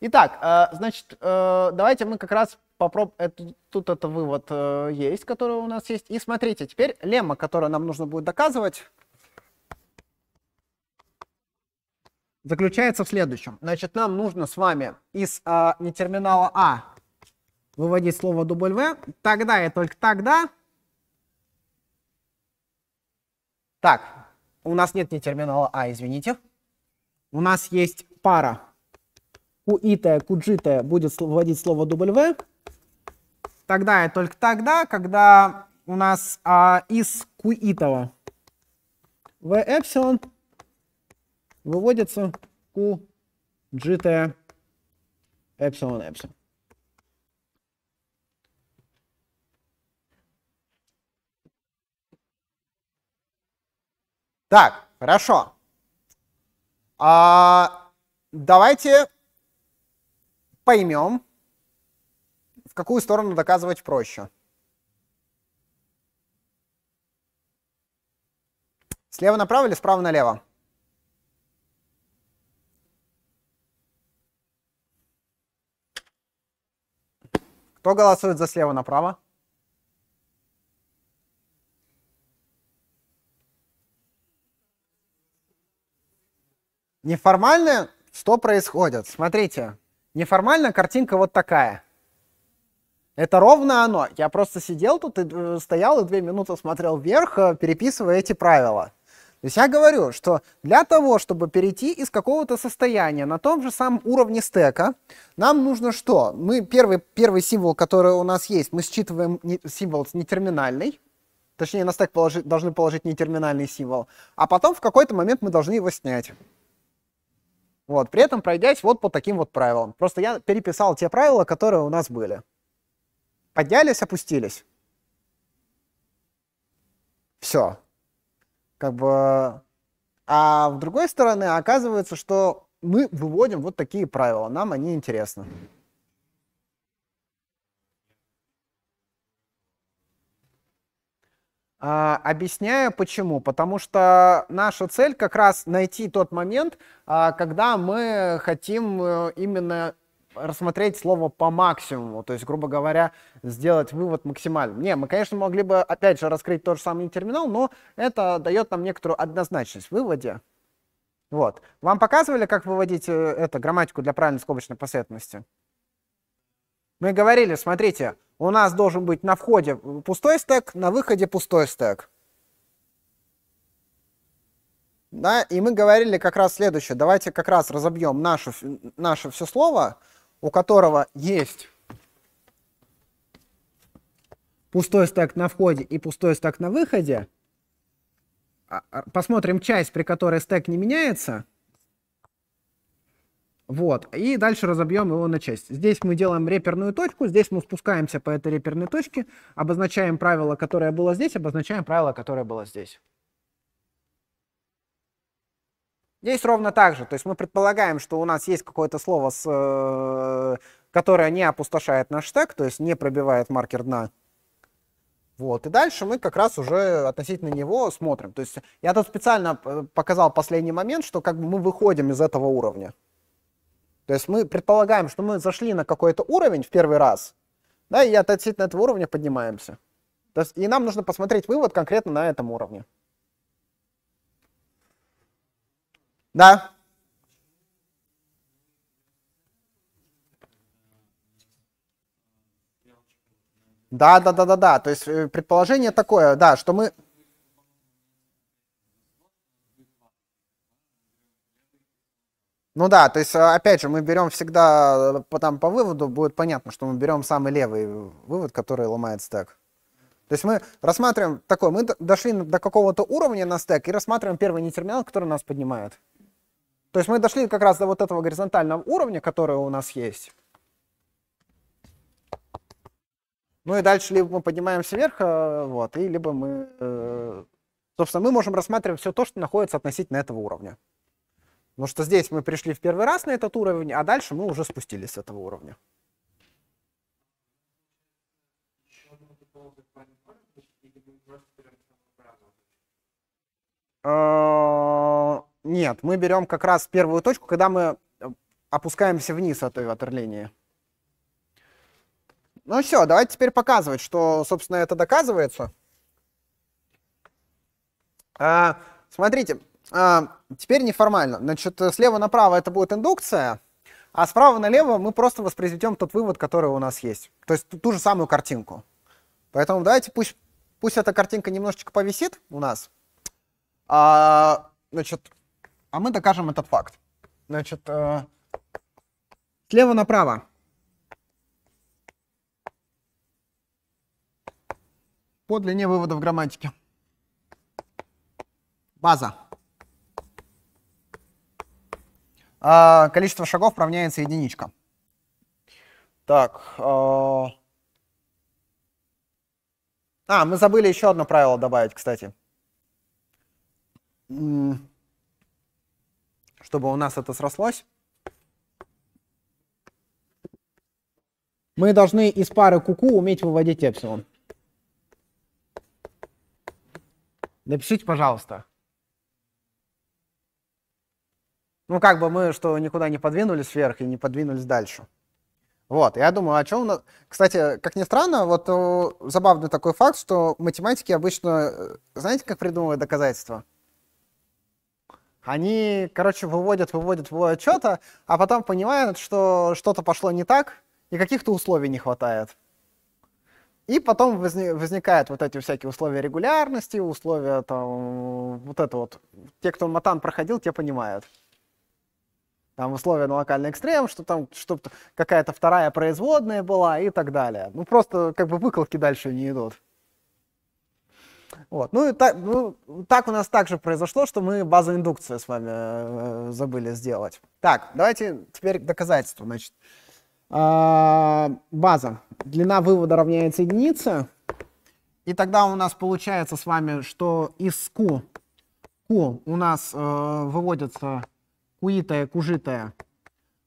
Итак, э, значит, э, давайте мы как раз попробуем... Э, тут это вывод есть, который у нас есть. И смотрите, теперь лемма, которую нам нужно будет доказывать, заключается в следующем. Значит, нам нужно с вами из не терминала А выводить слово W, тогда и только тогда... Так, у нас нет не терминала А, извините. У нас есть пара QI QG будет вводить слово W, тогда и только тогда, когда у нас а, из QI в эпсилон выводится QGT эпсилон эпсилон. Так, хорошо. А, давайте поймем, в какую сторону доказывать проще. Слева направо или справа налево? Кто голосует за слева направо? Неформально что происходит? Смотрите, Неформально картинка вот такая. Это ровно оно. Я просто сидел тут и э, стоял и две минуты смотрел вверх, э, переписывая эти правила. То есть я говорю, что для того, чтобы перейти из какого-то состояния на том же самом уровне стека, нам нужно что? Мы первый, первый символ, который у нас есть, мы считываем не, символ нетерминальный. Точнее, на стек положи, должны положить нетерминальный символ. А потом в какой-то момент мы должны его снять. Вот, при этом пройдясь вот по таким вот правилам. Просто я переписал те правила, которые у нас были. Поднялись, опустились. Все. Как бы... А с другой стороны, оказывается, что мы выводим вот такие правила, нам они интересны. А, объясняю почему. Потому что наша цель как раз найти тот момент, а, когда мы хотим э, именно рассмотреть слово по максимуму, то есть, грубо говоря, сделать вывод максимальным. Не, мы, конечно, могли бы, опять же, раскрыть тот же самый терминал, но это дает нам некоторую однозначность в выводе. Вот. Вам показывали, как выводить э, это, грамматику для правильной скобочной последовательности? Мы говорили, смотрите, у нас должен быть на входе пустой стек, на выходе пустой стек. Да, и мы говорили как раз следующее. Давайте как раз разобьем наше, наше все слово, у которого есть пустой стек на входе и пустой стек на выходе. А, а, посмотрим часть, при которой стек не меняется – вот. И дальше разобьем его на части. Здесь мы делаем реперную точку, здесь мы спускаемся по этой реперной точке, обозначаем правило, которое было здесь, обозначаем правило, которое было здесь. Здесь ровно так же. То есть мы предполагаем, что у нас есть какое-то слово, с, э, которое не опустошает наш стек, то есть не пробивает маркер дна. Вот. И дальше мы как раз уже относительно него смотрим. То есть я тут специально э, показал последний момент, что как бы мы выходим из этого уровня. То есть мы предполагаем, что мы зашли на какой-то уровень в первый раз, да, и относительно этого уровня поднимаемся. То есть, и нам нужно посмотреть вывод конкретно на этом уровне. Да. Да, да, да, да, да. То есть э, предположение такое, да, что мы Ну да, то есть, а, опять же, мы берем всегда э, по, там, по выводу, будет понятно, что мы берем самый левый вывод, который ломает стек. То есть мы рассматриваем такой, мы дошли до какого-то уровня на стек и рассматриваем первый не терминал, который нас поднимает. То есть мы дошли как раз до вот этого горизонтального уровня, который у нас есть. Ну и дальше либо мы поднимаемся вверх, э, вот, и либо мы... Э, собственно, мы можем рассматривать все то, что находится относительно этого уровня. Потому ну, что здесь мы пришли в первый раз на этот уровень, а дальше мы уже спустились с этого уровня. А, нет, мы берем как раз первую точку, когда мы э, опускаемся вниз от той ватерлинии. Ну все, давайте теперь показывать, что, собственно, это доказывается. А, смотрите, а, теперь неформально. Значит, э, слева направо это будет индукция, а справа налево мы просто воспроизведем тот вывод, который у нас есть. То есть ту же самую картинку. Поэтому давайте пусть, пусть эта картинка немножечко повисит у нас. А, значит, а мы докажем этот факт. Значит, э, слева направо. По длине выводов грамматики. База. А, количество шагов равняется единичка. Так. А. а, мы забыли еще одно правило добавить, кстати. Чтобы у нас это срослось. Мы должны из пары куку уметь выводить эпсилон. Напишите, пожалуйста. Ну, как бы мы что, никуда не подвинулись вверх и не подвинулись дальше. Вот, я думаю, о чем у нас... Кстати, как ни странно, вот э, забавный такой факт, что математики обычно, э, знаете, как придумывают доказательства? Они, короче, выводят, выводят, выводят что-то, а потом понимают, что что-то пошло не так, и каких-то условий не хватает. И потом возникают вот эти всякие условия регулярности, условия там, вот это вот. Те, кто матан проходил, те понимают там условия на локальный экстрем, что там чтобы какая-то вторая производная была и так далее. Ну, просто как бы выкладки дальше не идут. Вот. Ну, и так, ну, так у нас также произошло, что мы базу индукции с вами э, забыли сделать. Так, давайте теперь доказательства. Значит, а, база. Длина вывода равняется единице. И тогда у нас получается с вами, что из Q, Q у нас э, выводится куитая, кужитая,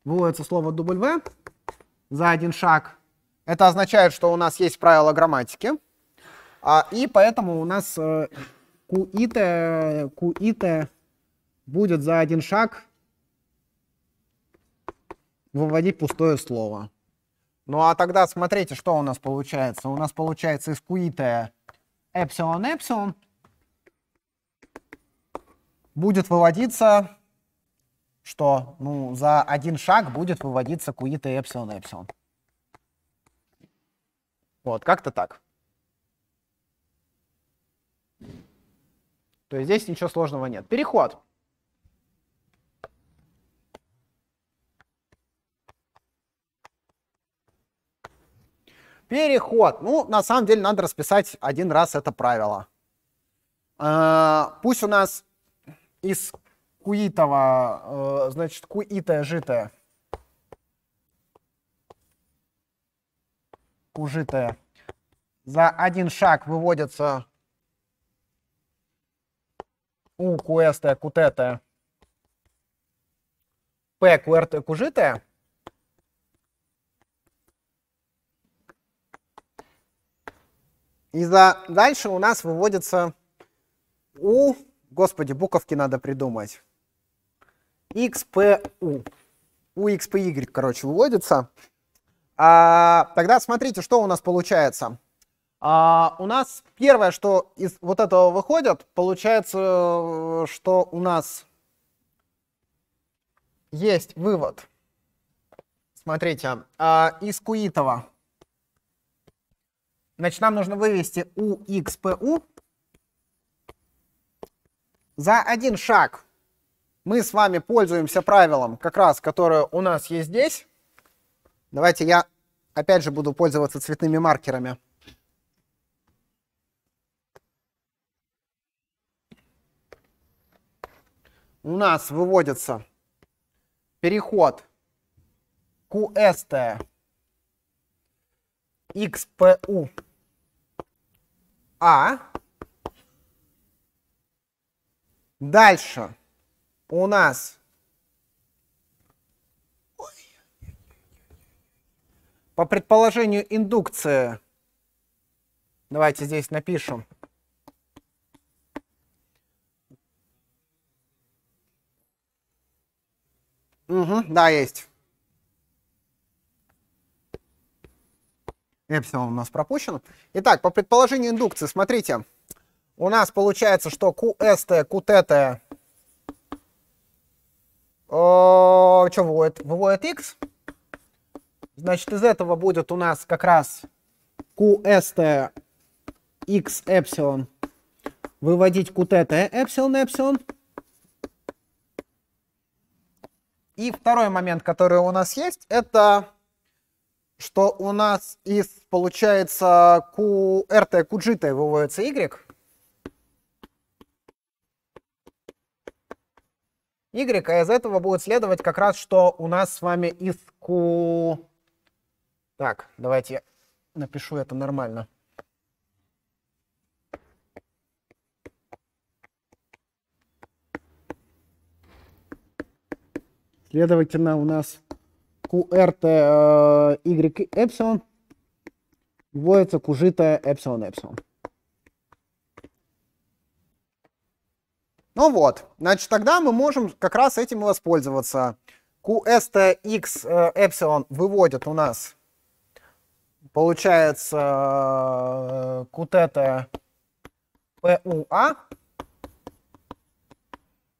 выводится слово W за один шаг. Это означает, что у нас есть правила грамматики, а, и поэтому у нас э, куитая, куитая будет за один шаг выводить пустое слово. Ну а тогда смотрите, что у нас получается. У нас получается из куитая эпсилон эпсилон будет выводиться что ну, за один шаг будет выводиться куита и эпсилон эпсилон. Вот, как-то так. То есть здесь ничего сложного нет. Переход. Переход. Ну, на самом деле, надо расписать один раз это правило. А, пусть у нас из Куитова, э, значит, куитая житая. Кужитая. За один шаг выводится у куэстая, кутетая. П, куэртая, кужитая. И за дальше у нас выводится у... Господи, буковки надо придумать. XPU. У X Y короче, выводится. А, тогда смотрите, что у нас получается. А, у нас первое, что из вот этого выходит, получается, что у нас есть вывод. Смотрите, а, из Куитова. Значит, нам нужно вывести у X U за один шаг мы с вами пользуемся правилом, как раз, которое у нас есть здесь. Давайте я опять же буду пользоваться цветными маркерами. У нас выводится переход QST XPU A. Дальше у нас по предположению индукции, давайте здесь напишем, Угу, да, есть. Эпсилон у нас пропущен. Итак, по предположению индукции, смотрите, у нас получается, что QST, QTT Э, что выводит? Выводит x. Значит, из этого будет у нас как раз qst x эпсилон выводить qt эпсилон эпсилон. И второй момент, который у нас есть, это что у нас из, получается, QRT, QGT выводится Y. y, а из этого будет следовать как раз, что у нас с вами из Q... Так, давайте напишу это нормально. Следовательно, у нас QRT э, Y эпсилон вводится QGT эпсилон эпсилон. Ну вот, значит, тогда мы можем как раз этим и воспользоваться. QSTX эпсилон выводит у нас, получается, э, QTT PUA.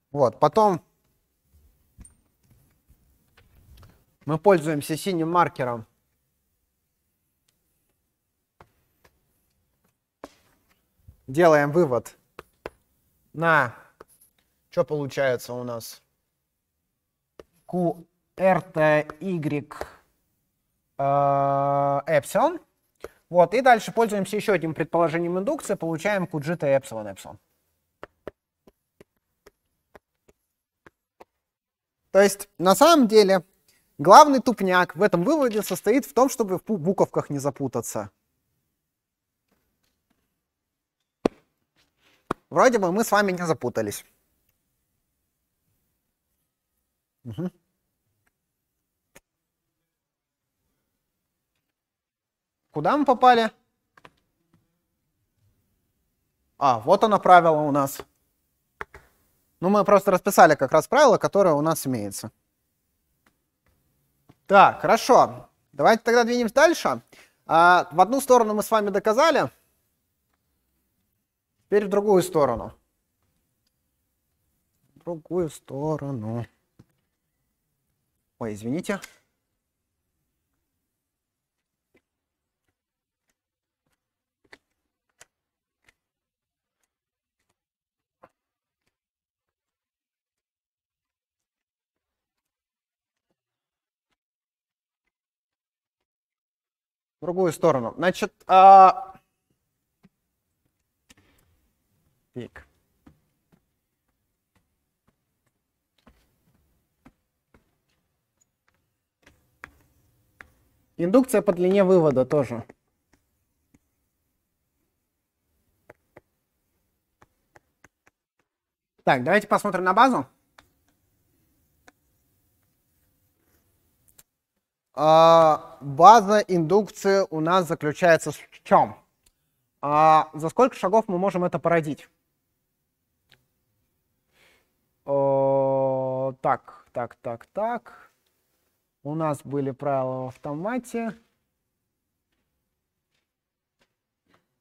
Вот, потом мы пользуемся синим маркером. Делаем вывод на что получается у нас? Q r QRT Y эпсилон. Вот, и дальше пользуемся еще одним предположением индукции, получаем QGT эпсилон эпсилон. То есть, на самом деле, главный тупняк в этом выводе состоит в том, чтобы в буковках не запутаться. Вроде бы мы с вами не запутались. Угу. Куда мы попали? А, вот оно правило у нас. Ну, мы просто расписали как раз правило, которое у нас имеется. Так, хорошо. Давайте тогда двинемся дальше. А, в одну сторону мы с вами доказали, теперь в другую сторону. В другую сторону. Ой, извините. В другую сторону. Значит, а... так. Индукция по длине вывода тоже. Так, давайте посмотрим на базу. А, база индукции у нас заключается в чем? А за сколько шагов мы можем это породить? О, так, так, так, так. У нас были правила в автомате.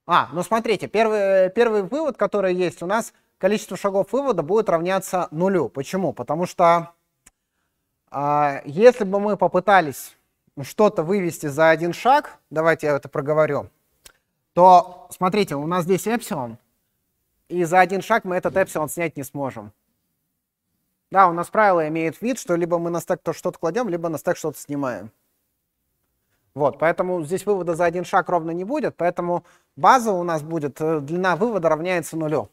А, ну смотрите, первый, первый вывод, который есть, у нас количество шагов вывода будет равняться нулю. Почему? Потому что а, если бы мы попытались что-то вывести за один шаг, давайте я это проговорю, то смотрите, у нас здесь эпсилон, и за один шаг мы этот эпсилон снять не сможем. Да, у нас правило имеет вид, что либо мы на стек то что-то кладем, либо на стек что-то снимаем. Вот, поэтому здесь вывода за один шаг ровно не будет, поэтому база у нас будет, э, длина вывода равняется нулю.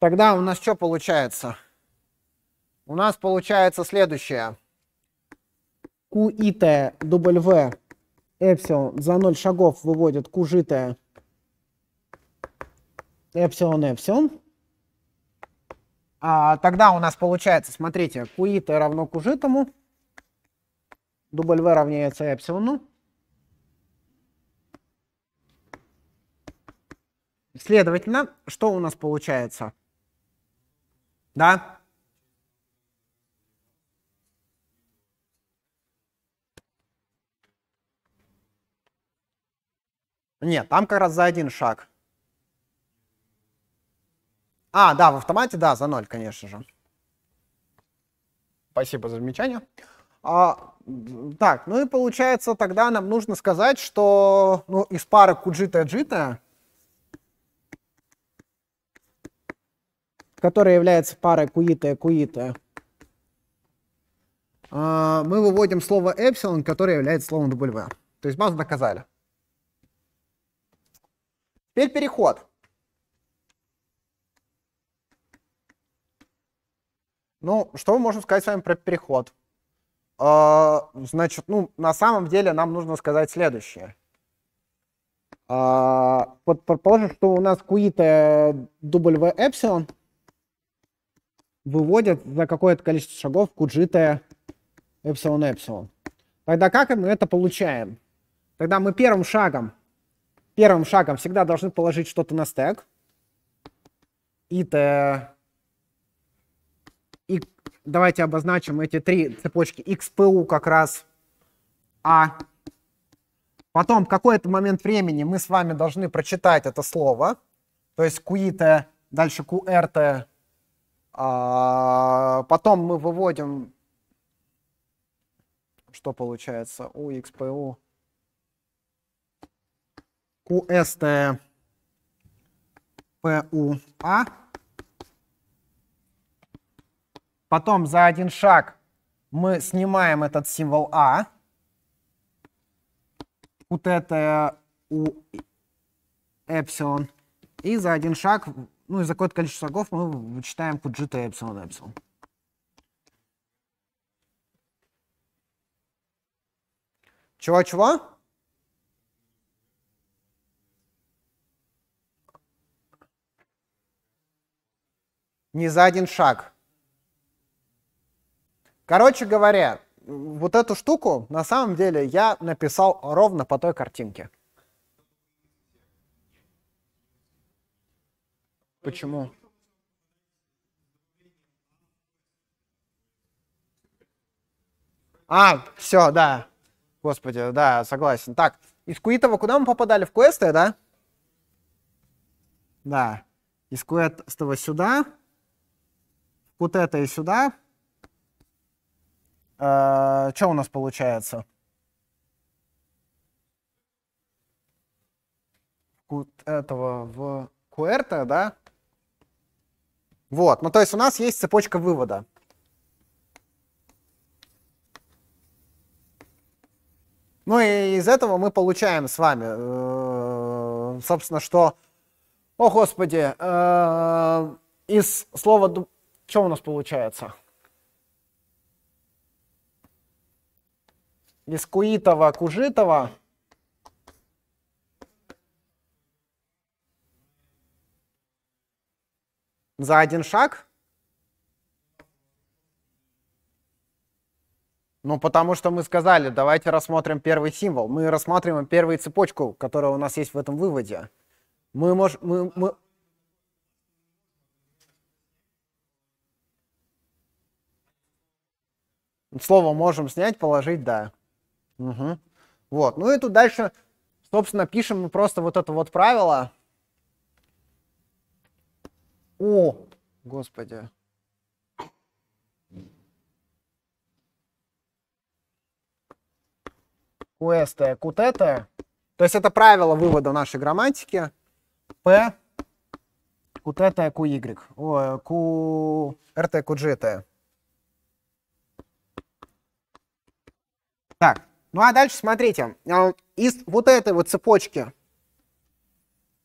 Тогда у нас что получается? У нас получается следующее. QIT W эпсилон за 0 шагов выводит QGT эпсилон эпсилон. А, тогда у нас получается, смотрите, QIT равно кужитому, W равняется эпсилону. Следовательно, что у нас получается? Да? Нет, там как раз за один шаг. А, да, в автомате, да, за ноль, конечно же. Спасибо за замечание. А, так, ну и получается, тогда нам нужно сказать, что ну, из пары куджита-джита, которая является парой куита-куита, а, мы выводим слово эпсилон, которое является словом W. То есть базу доказали. Теперь переход. Ну, что мы можем сказать с вами про переход? А, значит, ну, на самом деле нам нужно сказать следующее. Вот а, предположим, что у нас какие-то W эпсилон выводят за какое-то количество шагов куджитая эпсилон эпсилон. Тогда как мы это получаем? Тогда мы первым шагом, первым шагом всегда должны положить что-то на стек. И и давайте обозначим эти три цепочки. XPU как раз А. Потом в какой-то момент времени мы с вами должны прочитать это слово. То есть QIT, дальше QRT. А, потом мы выводим, что получается, у XPU QST PUA. Потом за один шаг мы снимаем этот символ А. Вот это у эпсилон. И за один шаг, ну и за какое-то количество шагов мы вычитаем куджита эпсилон эпсилон. Чего-чего? Не за один шаг. Короче говоря, вот эту штуку на самом деле я написал ровно по той картинке. Почему? А, все, да. Господи, да, согласен. Так, из Куитова куда мы попадали? В квесты, да? Да. Из Куэтова сюда. вот это и сюда. Э, что у нас получается? этого в QRT, да? Вот, ну то есть у нас есть цепочка вывода. Ну и из этого мы получаем с вами, э, собственно, что... О, Господи, э, из слова... Что у нас получается? Лискуитова, Кужитова. За один шаг? Ну, потому что мы сказали, давайте рассмотрим первый символ. Мы рассматриваем первую цепочку, которая у нас есть в этом выводе. Мы можем... Мы, мы... Слово можем снять, положить, да. Угу. Вот. Ну и тут дальше, собственно, пишем мы просто вот это вот правило. О, господи. Куэста, кутета. То есть это правило вывода нашей грамматики. П кутета, куy. О, ку... РТ, куджета. Так, ну а дальше смотрите, а, из вот этой вот цепочки,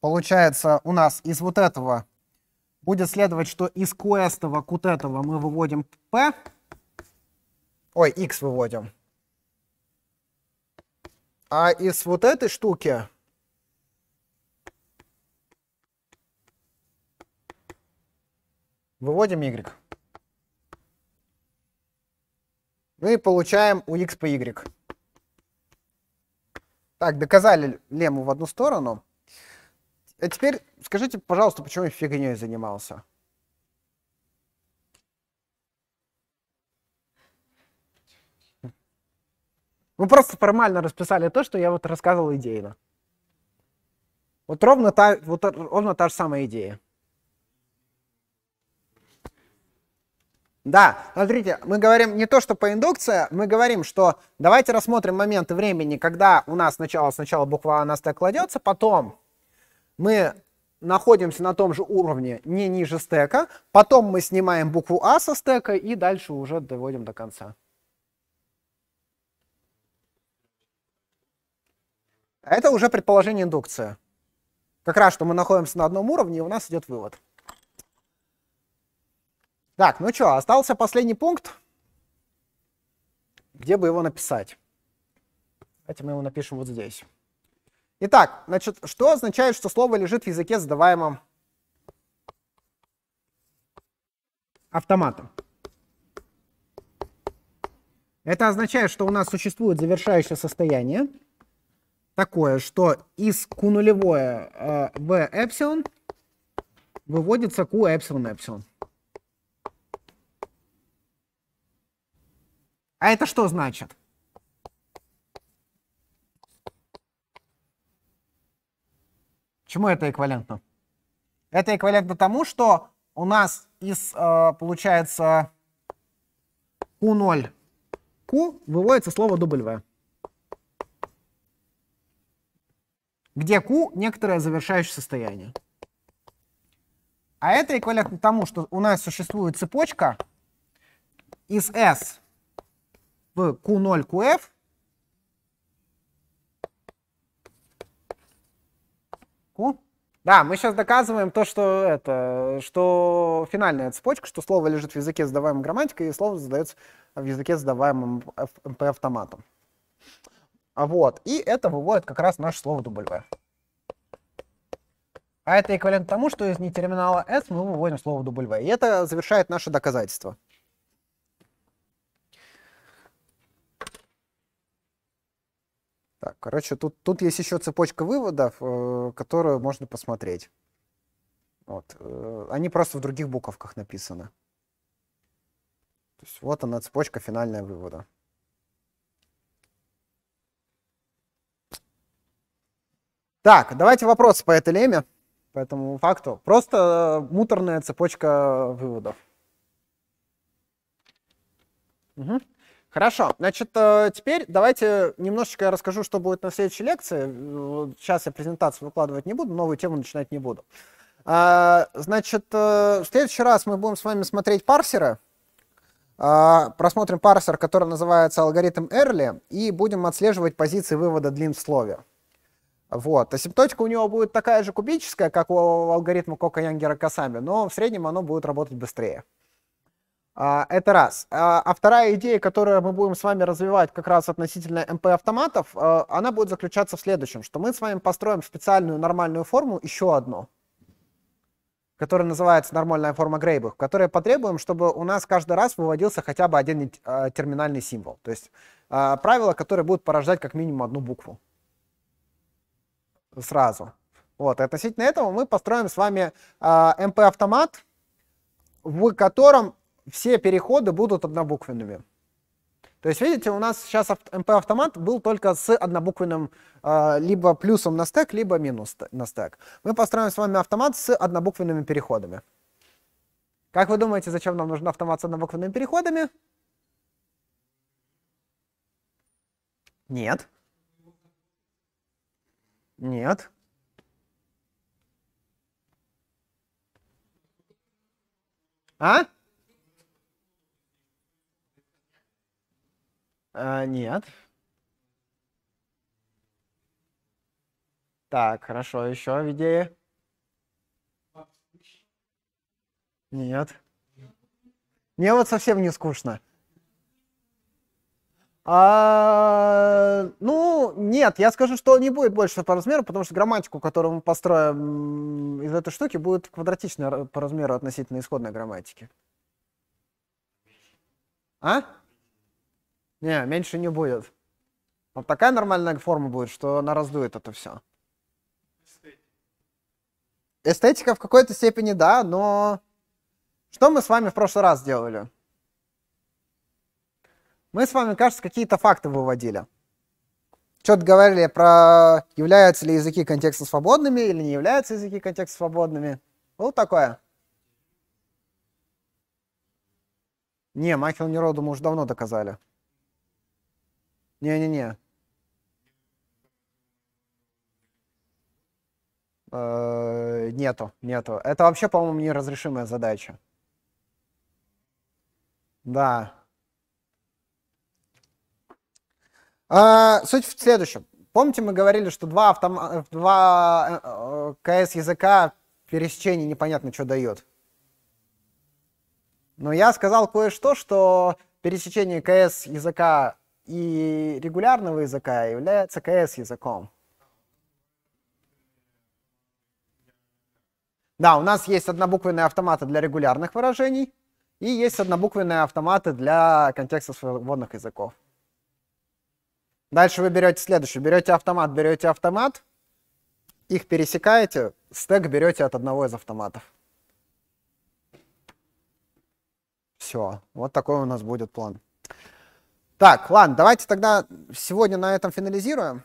получается, у нас из вот этого будет следовать, что из квестового к вот этого мы выводим p, ой, x выводим. А из вот этой штуки выводим y. Ну и получаем у x по y. Так, доказали лему в одну сторону. А теперь скажите, пожалуйста, почему я фигней занимался? Мы просто формально расписали то, что я вот рассказывал идейно. Вот ровно та, вот ровно та же самая идея. Да, смотрите, мы говорим не то, что по индукции, мы говорим, что давайте рассмотрим моменты времени, когда у нас сначала, сначала буква А на стек кладется, потом мы находимся на том же уровне, не ниже стека, потом мы снимаем букву А со стека и дальше уже доводим до конца. Это уже предположение индукции. Как раз, что мы находимся на одном уровне, и у нас идет вывод. Так, ну что, остался последний пункт. Где бы его написать? Давайте мы его напишем вот здесь. Итак, значит, что означает, что слово лежит в языке, задаваемом автоматом? Это означает, что у нас существует завершающее состояние, такое, что из Q нулевое э, в эпсилон выводится Q эпсилон эпсилон. А это что значит? Чему это эквивалентно? Это эквивалентно тому, что у нас из, э, получается, Q0 Q выводится слово W. Где Q — некоторое завершающее состояние. А это эквивалентно тому, что у нас существует цепочка из S в Q0, QF, Q. Да, мы сейчас доказываем то, что это, что финальная цепочка, что слово лежит в языке задаваемой грамматикой, и слово задается в языке задаваемым MP-автоматом. А вот, и это выводит как раз наше слово W. А это эквивалент тому, что из нетерминала S мы выводим слово W. И это завершает наше доказательство. Так, короче, тут, тут есть еще цепочка выводов, э, которую можно посмотреть. Вот. Э, они просто в других буковках написаны. То есть вот она, цепочка финальная вывода. Так, давайте вопросы по этой леме, по этому факту. Просто э, муторная цепочка выводов. Угу. Хорошо, значит, э, теперь давайте немножечко я расскажу, что будет на следующей лекции. Сейчас я презентацию выкладывать не буду, новую тему начинать не буду. А, значит, э, в следующий раз мы будем с вами смотреть парсеры. А, просмотрим парсер, который называется алгоритм Эрли, и будем отслеживать позиции вывода длин в слове. Вот. Асимптотика у него будет такая же кубическая, как у алгоритма Кока-Янгера Касами, но в среднем оно будет работать быстрее. А, это раз. А, а вторая идея, которую мы будем с вами развивать как раз относительно МП-автоматов, а, она будет заключаться в следующем, что мы с вами построим специальную нормальную форму, еще одну, которая называется нормальная форма Грейбах, в которой потребуем, чтобы у нас каждый раз выводился хотя бы один терминальный символ. То есть правила, которые будут порождать как минимум одну букву сразу. Вот, и относительно этого мы построим с вами МП-автомат, в котором все переходы будут однобуквенными. То есть, видите, у нас сейчас MP-автомат был только с однобуквенным а, либо плюсом на стек, либо минус на стек. Мы построим с вами автомат с однобуквенными переходами. Как вы думаете, зачем нам нужен автомат с однобуквенными переходами? Нет. Нет. А? А, нет. Так, хорошо, еще идеи? Нет. Мне вот совсем не скучно. А, ну, нет, я скажу, что не будет больше по размеру, потому что грамматику, которую мы построим из этой штуки, будет квадратичная по размеру относительно исходной грамматики. А? Не, меньше не будет. Вот такая нормальная форма будет, что она раздует это все. Эстетика. в какой-то степени, да, но... Что мы с вами в прошлый раз делали? Мы с вами, кажется, какие-то факты выводили. Что-то говорили про, являются ли языки контекста свободными или не являются языки контекста свободными. Вот такое. Не, Махил мы уже давно доказали. Не-не-не. Э, нету, нету. Это вообще, по-моему, неразрешимая задача. Да. Э, суть в следующем. Помните, мы говорили, что два, автом... два э, э, КС языка пересечение непонятно что дает. Но я сказал кое-что, что пересечение КС языка и регулярного языка а является КС-языком. Да, у нас есть однобуквенные автоматы для регулярных выражений и есть однобуквенные автоматы для контекста свободных языков. Дальше вы берете следующее. Берете автомат, берете автомат, их пересекаете, стек берете от одного из автоматов. Все, вот такой у нас будет план. Так, ладно, давайте тогда сегодня на этом финализируем.